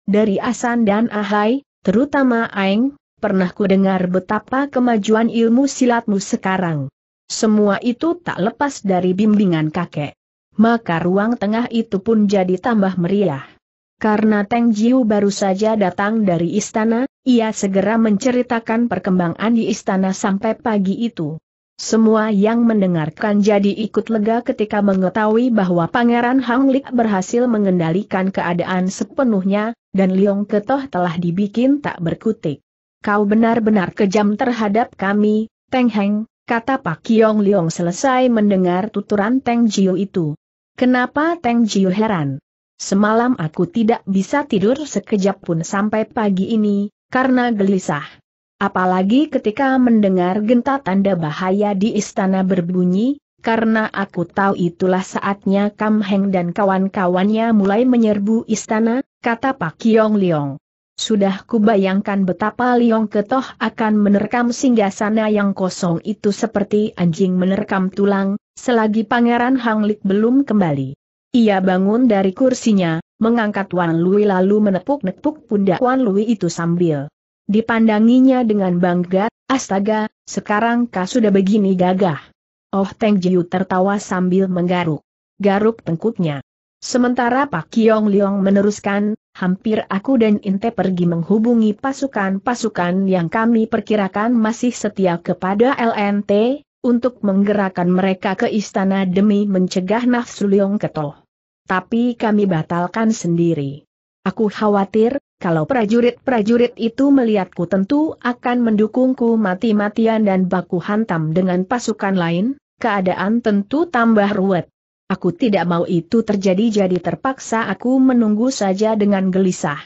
Dari Asan dan Ahai, terutama Aeng, pernah ku dengar betapa kemajuan ilmu silatmu sekarang. Semua itu tak lepas dari bimbingan kakek. Maka ruang tengah itu pun jadi tambah meriah. Karena Teng Jiu baru saja datang dari istana, ia segera menceritakan perkembangan di istana sampai pagi itu. Semua yang mendengarkan jadi ikut lega ketika mengetahui bahwa Pangeran Hang Hanglik berhasil mengendalikan keadaan sepenuhnya, dan Liong Ketoh telah dibikin tak berkutik. Kau benar-benar kejam terhadap kami, Teng Heng, kata Pak Kiong Liong selesai mendengar tuturan Teng Jiu itu. Kenapa Teng Jiu heran? Semalam aku tidak bisa tidur sekejap pun sampai pagi ini, karena gelisah. Apalagi ketika mendengar genta tanda bahaya di istana berbunyi, karena aku tahu itulah saatnya Kam Heng dan kawan-kawannya mulai menyerbu istana, kata Pak Kiong Liong. Sudah kubayangkan betapa Liong Ketoh akan menerkam singgasana yang kosong itu seperti anjing menerkam tulang, selagi Pangeran Hang Hanglik belum kembali. Ia bangun dari kursinya, mengangkat Wan Lui lalu menepuk-nepuk pundak Wan Lui itu sambil Dipandanginya dengan bangga, astaga, sekarang kau sudah begini gagah. Oh Teng Jiu tertawa sambil menggaruk. Garuk tengkuknya. Sementara Pak Kiong Liong meneruskan, hampir aku dan Inte pergi menghubungi pasukan-pasukan yang kami perkirakan masih setia kepada LNT, untuk menggerakkan mereka ke istana demi mencegah nafsu Liong Ketoh. Tapi kami batalkan sendiri. Aku khawatir, kalau prajurit-prajurit itu melihatku tentu akan mendukungku mati-matian dan baku hantam dengan pasukan lain, keadaan tentu tambah ruwet. Aku tidak mau itu terjadi jadi terpaksa aku menunggu saja dengan gelisah.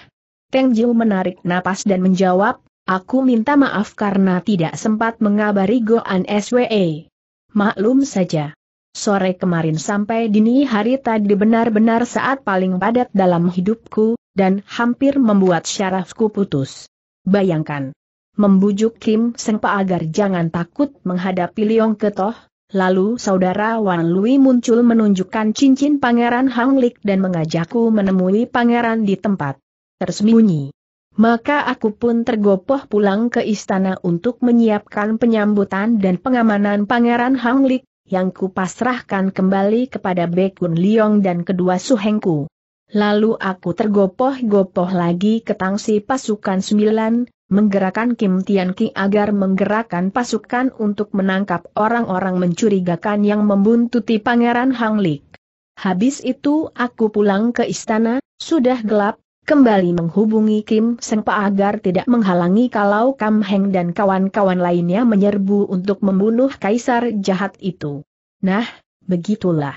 Teng Jiu menarik napas dan menjawab, aku minta maaf karena tidak sempat mengabari Goan SWE. Maklum saja. Sore kemarin sampai dini hari tadi benar-benar saat paling padat dalam hidupku, dan hampir membuat syarafku putus. Bayangkan. Membujuk Kim Sengpa agar jangan takut menghadapi Liong Ketoh, lalu saudara Wan Lui muncul menunjukkan cincin pangeran Hang Lik dan mengajakku menemui pangeran di tempat tersembunyi. Maka aku pun tergopoh pulang ke istana untuk menyiapkan penyambutan dan pengamanan pangeran Hang Lik, yang kupasrahkan kembali kepada Bekun Liong dan kedua suhengku. Lalu aku tergopoh-gopoh lagi ke tangsi pasukan sembilan, menggerakkan Kim Tian Ki agar menggerakkan pasukan untuk menangkap orang-orang mencurigakan yang membuntuti Pangeran Hang Lik. Habis itu aku pulang ke istana, sudah gelap, kembali menghubungi Kim Sengpa agar tidak menghalangi kalau Kam Heng dan kawan-kawan lainnya menyerbu untuk membunuh kaisar jahat itu. Nah, begitulah.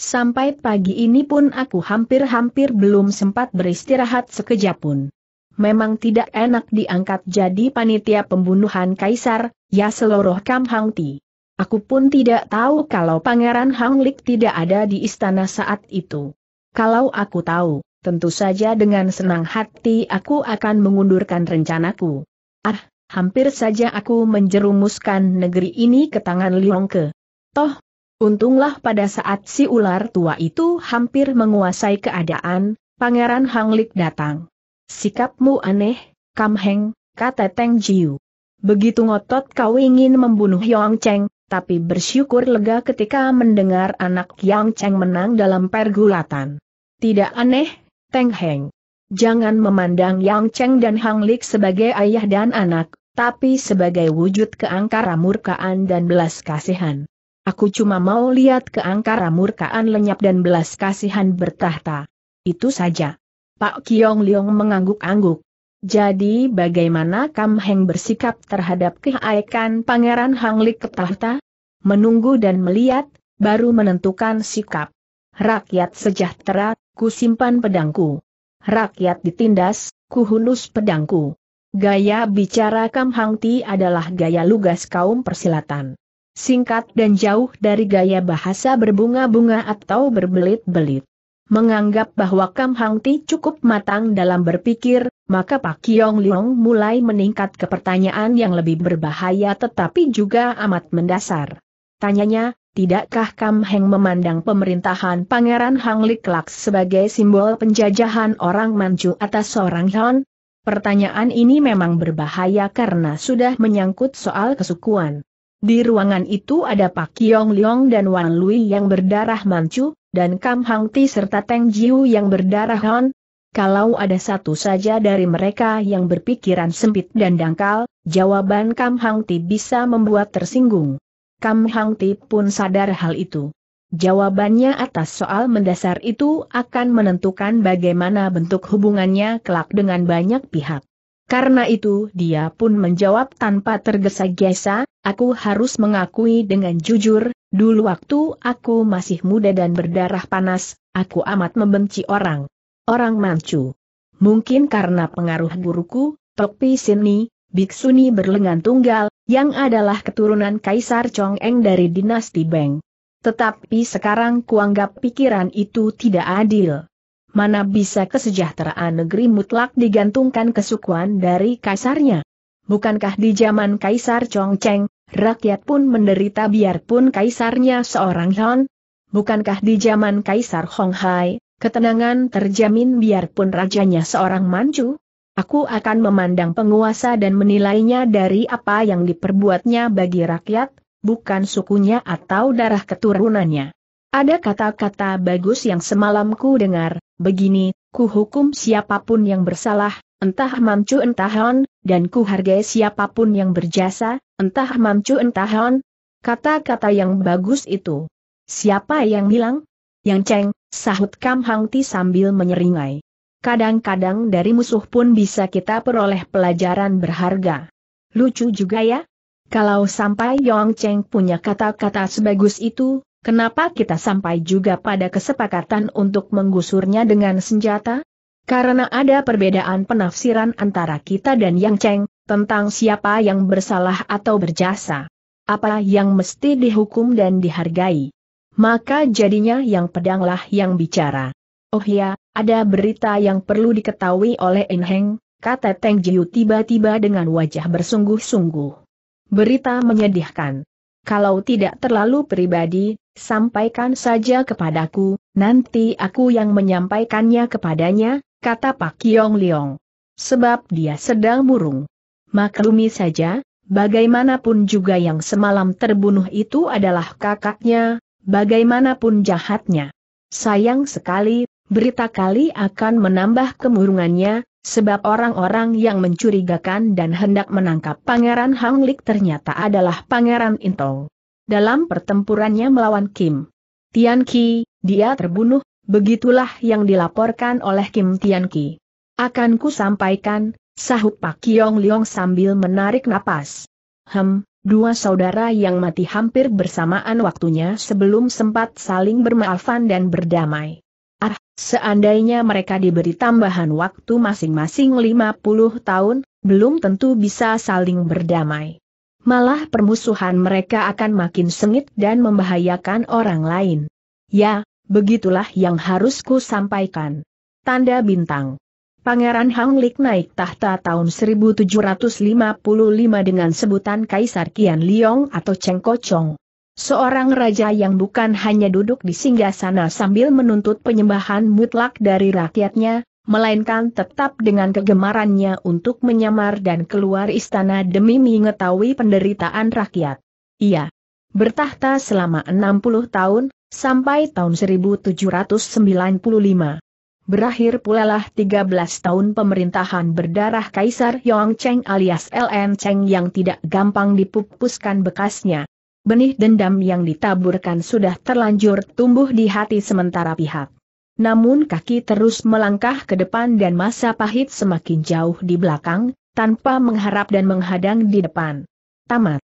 Sampai pagi ini pun aku hampir-hampir belum sempat beristirahat sekejap pun. Memang tidak enak diangkat jadi panitia pembunuhan kaisar, ya seluruh Kam Hang Ti. Aku pun tidak tahu kalau Pangeran Hang Lik tidak ada di istana saat itu. Kalau aku tahu, tentu saja dengan senang hati aku akan mengundurkan rencanaku. Ah, hampir saja aku menjerumuskan negeri ini ke tangan Liongke. Toh, untunglah pada saat si ular tua itu hampir menguasai keadaan, Pangeran Hanglik datang. Sikapmu aneh, Kamheng, kata Teng Jiu. Begitu ngotot kau ingin membunuh Yong Cheng, tapi bersyukur lega ketika mendengar anak Yang Cheng menang dalam pergulatan. Tidak aneh, Teng Heng. Jangan memandang Yang Cheng dan Hang Lik sebagai ayah dan anak, tapi sebagai wujud keangkara murkaan dan belas kasihan. Aku cuma mau lihat keangkara murkaan lenyap dan belas kasihan bertahta. Itu saja. Pak Kiong Liong mengangguk-angguk. Jadi bagaimana Kam Heng bersikap terhadap keaikan Pangeran Hang Lik ke tahta? Menunggu dan melihat, baru menentukan sikap. Rakyat sejahtera ku simpan pedangku. Rakyat ditindas, ku hunus pedangku. Gaya bicara Kam Hang Ti adalah gaya lugas kaum persilatan. Singkat dan jauh dari gaya bahasa berbunga-bunga atau berbelit-belit. Menganggap bahwa Kam Hang Ti cukup matang dalam berpikir, maka Pak Kiong Leong mulai meningkat ke pertanyaan yang lebih berbahaya tetapi juga amat mendasar. Tanyanya, Tidakkah Kam Heng memandang pemerintahan Pangeran Hang Liklak sebagai simbol penjajahan orang Manchu atas seorang Han? Pertanyaan ini memang berbahaya karena sudah menyangkut soal kesukuan. Di ruangan itu ada Pak Kiong Liong dan Wan Lui yang berdarah Manchu, dan Kam Hang Ti serta Teng Jiu yang berdarah Han, kalau ada satu saja dari mereka yang berpikiran sempit dan dangkal, jawaban Kam Hang Ti bisa membuat tersinggung. Kam Hang Ti pun sadar hal itu. Jawabannya atas soal mendasar itu akan menentukan bagaimana bentuk hubungannya kelak dengan banyak pihak. Karena itu dia pun menjawab tanpa tergesa-gesa, aku harus mengakui dengan jujur, dulu waktu aku masih muda dan berdarah panas, aku amat membenci orang. Orang mancu. Mungkin karena pengaruh guruku, Tok Pi Ni, biksuni berlengan tunggal, yang adalah keturunan Kaisar Chong Eng dari dinasti Beng. Tetapi sekarang kuanggap pikiran itu tidak adil. Mana bisa kesejahteraan negeri mutlak digantungkan kesukuan dari kaisarnya? Bukankah di zaman Kaisar Chong Cheng, rakyat pun menderita biarpun kaisarnya seorang Han? Bukankah di zaman Kaisar Hong Hai, ketenangan terjamin biarpun rajanya seorang Manchu? Aku akan memandang penguasa dan menilainya dari apa yang diperbuatnya bagi rakyat, bukan sukunya atau darah keturunannya. Ada kata-kata bagus yang semalam ku dengar, begini, ku hukum siapapun yang bersalah, entah mamcu entah hon, dan ku hargai siapapun yang berjasa, entah mamcu entah hon. Kata-kata yang bagus itu. Siapa yang bilang? Yang ceng, sahut Kam Hangti sambil menyeringai kadang-kadang dari musuh pun bisa kita peroleh pelajaran berharga. Lucu juga ya? Kalau sampai Yong Cheng punya kata-kata sebagus itu, kenapa kita sampai juga pada kesepakatan untuk menggusurnya dengan senjata? Karena ada perbedaan penafsiran antara kita dan Yang Cheng, tentang siapa yang bersalah atau berjasa. Apa yang mesti dihukum dan dihargai. Maka jadinya yang pedanglah yang bicara. Oh ya, ada berita yang perlu diketahui oleh Enheng, kata Teng Jiu tiba-tiba dengan wajah bersungguh-sungguh. Berita menyedihkan. Kalau tidak terlalu pribadi, sampaikan saja kepadaku, nanti aku yang menyampaikannya kepadanya, kata Pak Kiong Leong. Sebab dia sedang murung. Maklumi saja, bagaimanapun juga yang semalam terbunuh itu adalah kakaknya, bagaimanapun jahatnya. Sayang sekali, berita kali akan menambah kemurungannya, sebab orang-orang yang mencurigakan dan hendak menangkap Pangeran Hanglik ternyata adalah Pangeran Intong. Dalam pertempurannya melawan Kim Tian Ki, dia terbunuh, begitulah yang dilaporkan oleh Kim Tian Ki. Akan ku sampaikan, sahut Pak Kiong Liong sambil menarik napas. Hem, dua saudara yang mati hampir bersamaan waktunya sebelum sempat saling bermaafan dan berdamai. Ah, seandainya mereka diberi tambahan waktu masing-masing 50 tahun, belum tentu bisa saling berdamai. Malah permusuhan mereka akan makin sengit dan membahayakan orang lain. Ya, begitulah yang harus ku sampaikan. Tanda bintang. Pangeran Hang Lik naik tahta tahun 1755 dengan sebutan Kaisar Qian Liong atau Cheng Seorang raja yang bukan hanya duduk di singgah sana sambil menuntut penyembahan mutlak dari rakyatnya, melainkan tetap dengan kegemarannya untuk menyamar dan keluar istana demi mengetahui penderitaan rakyat. Ia bertahta selama 60 tahun, sampai tahun 1795. Berakhir pula lah 13 tahun pemerintahan berdarah Kaisar Yong Cheng alias LN Cheng yang tidak gampang dipupuskan bekasnya. Benih dendam yang ditaburkan sudah terlanjur tumbuh di hati sementara pihak. Namun kaki terus melangkah ke depan dan masa pahit semakin jauh di belakang, tanpa mengharap dan menghadang di depan. Tamat.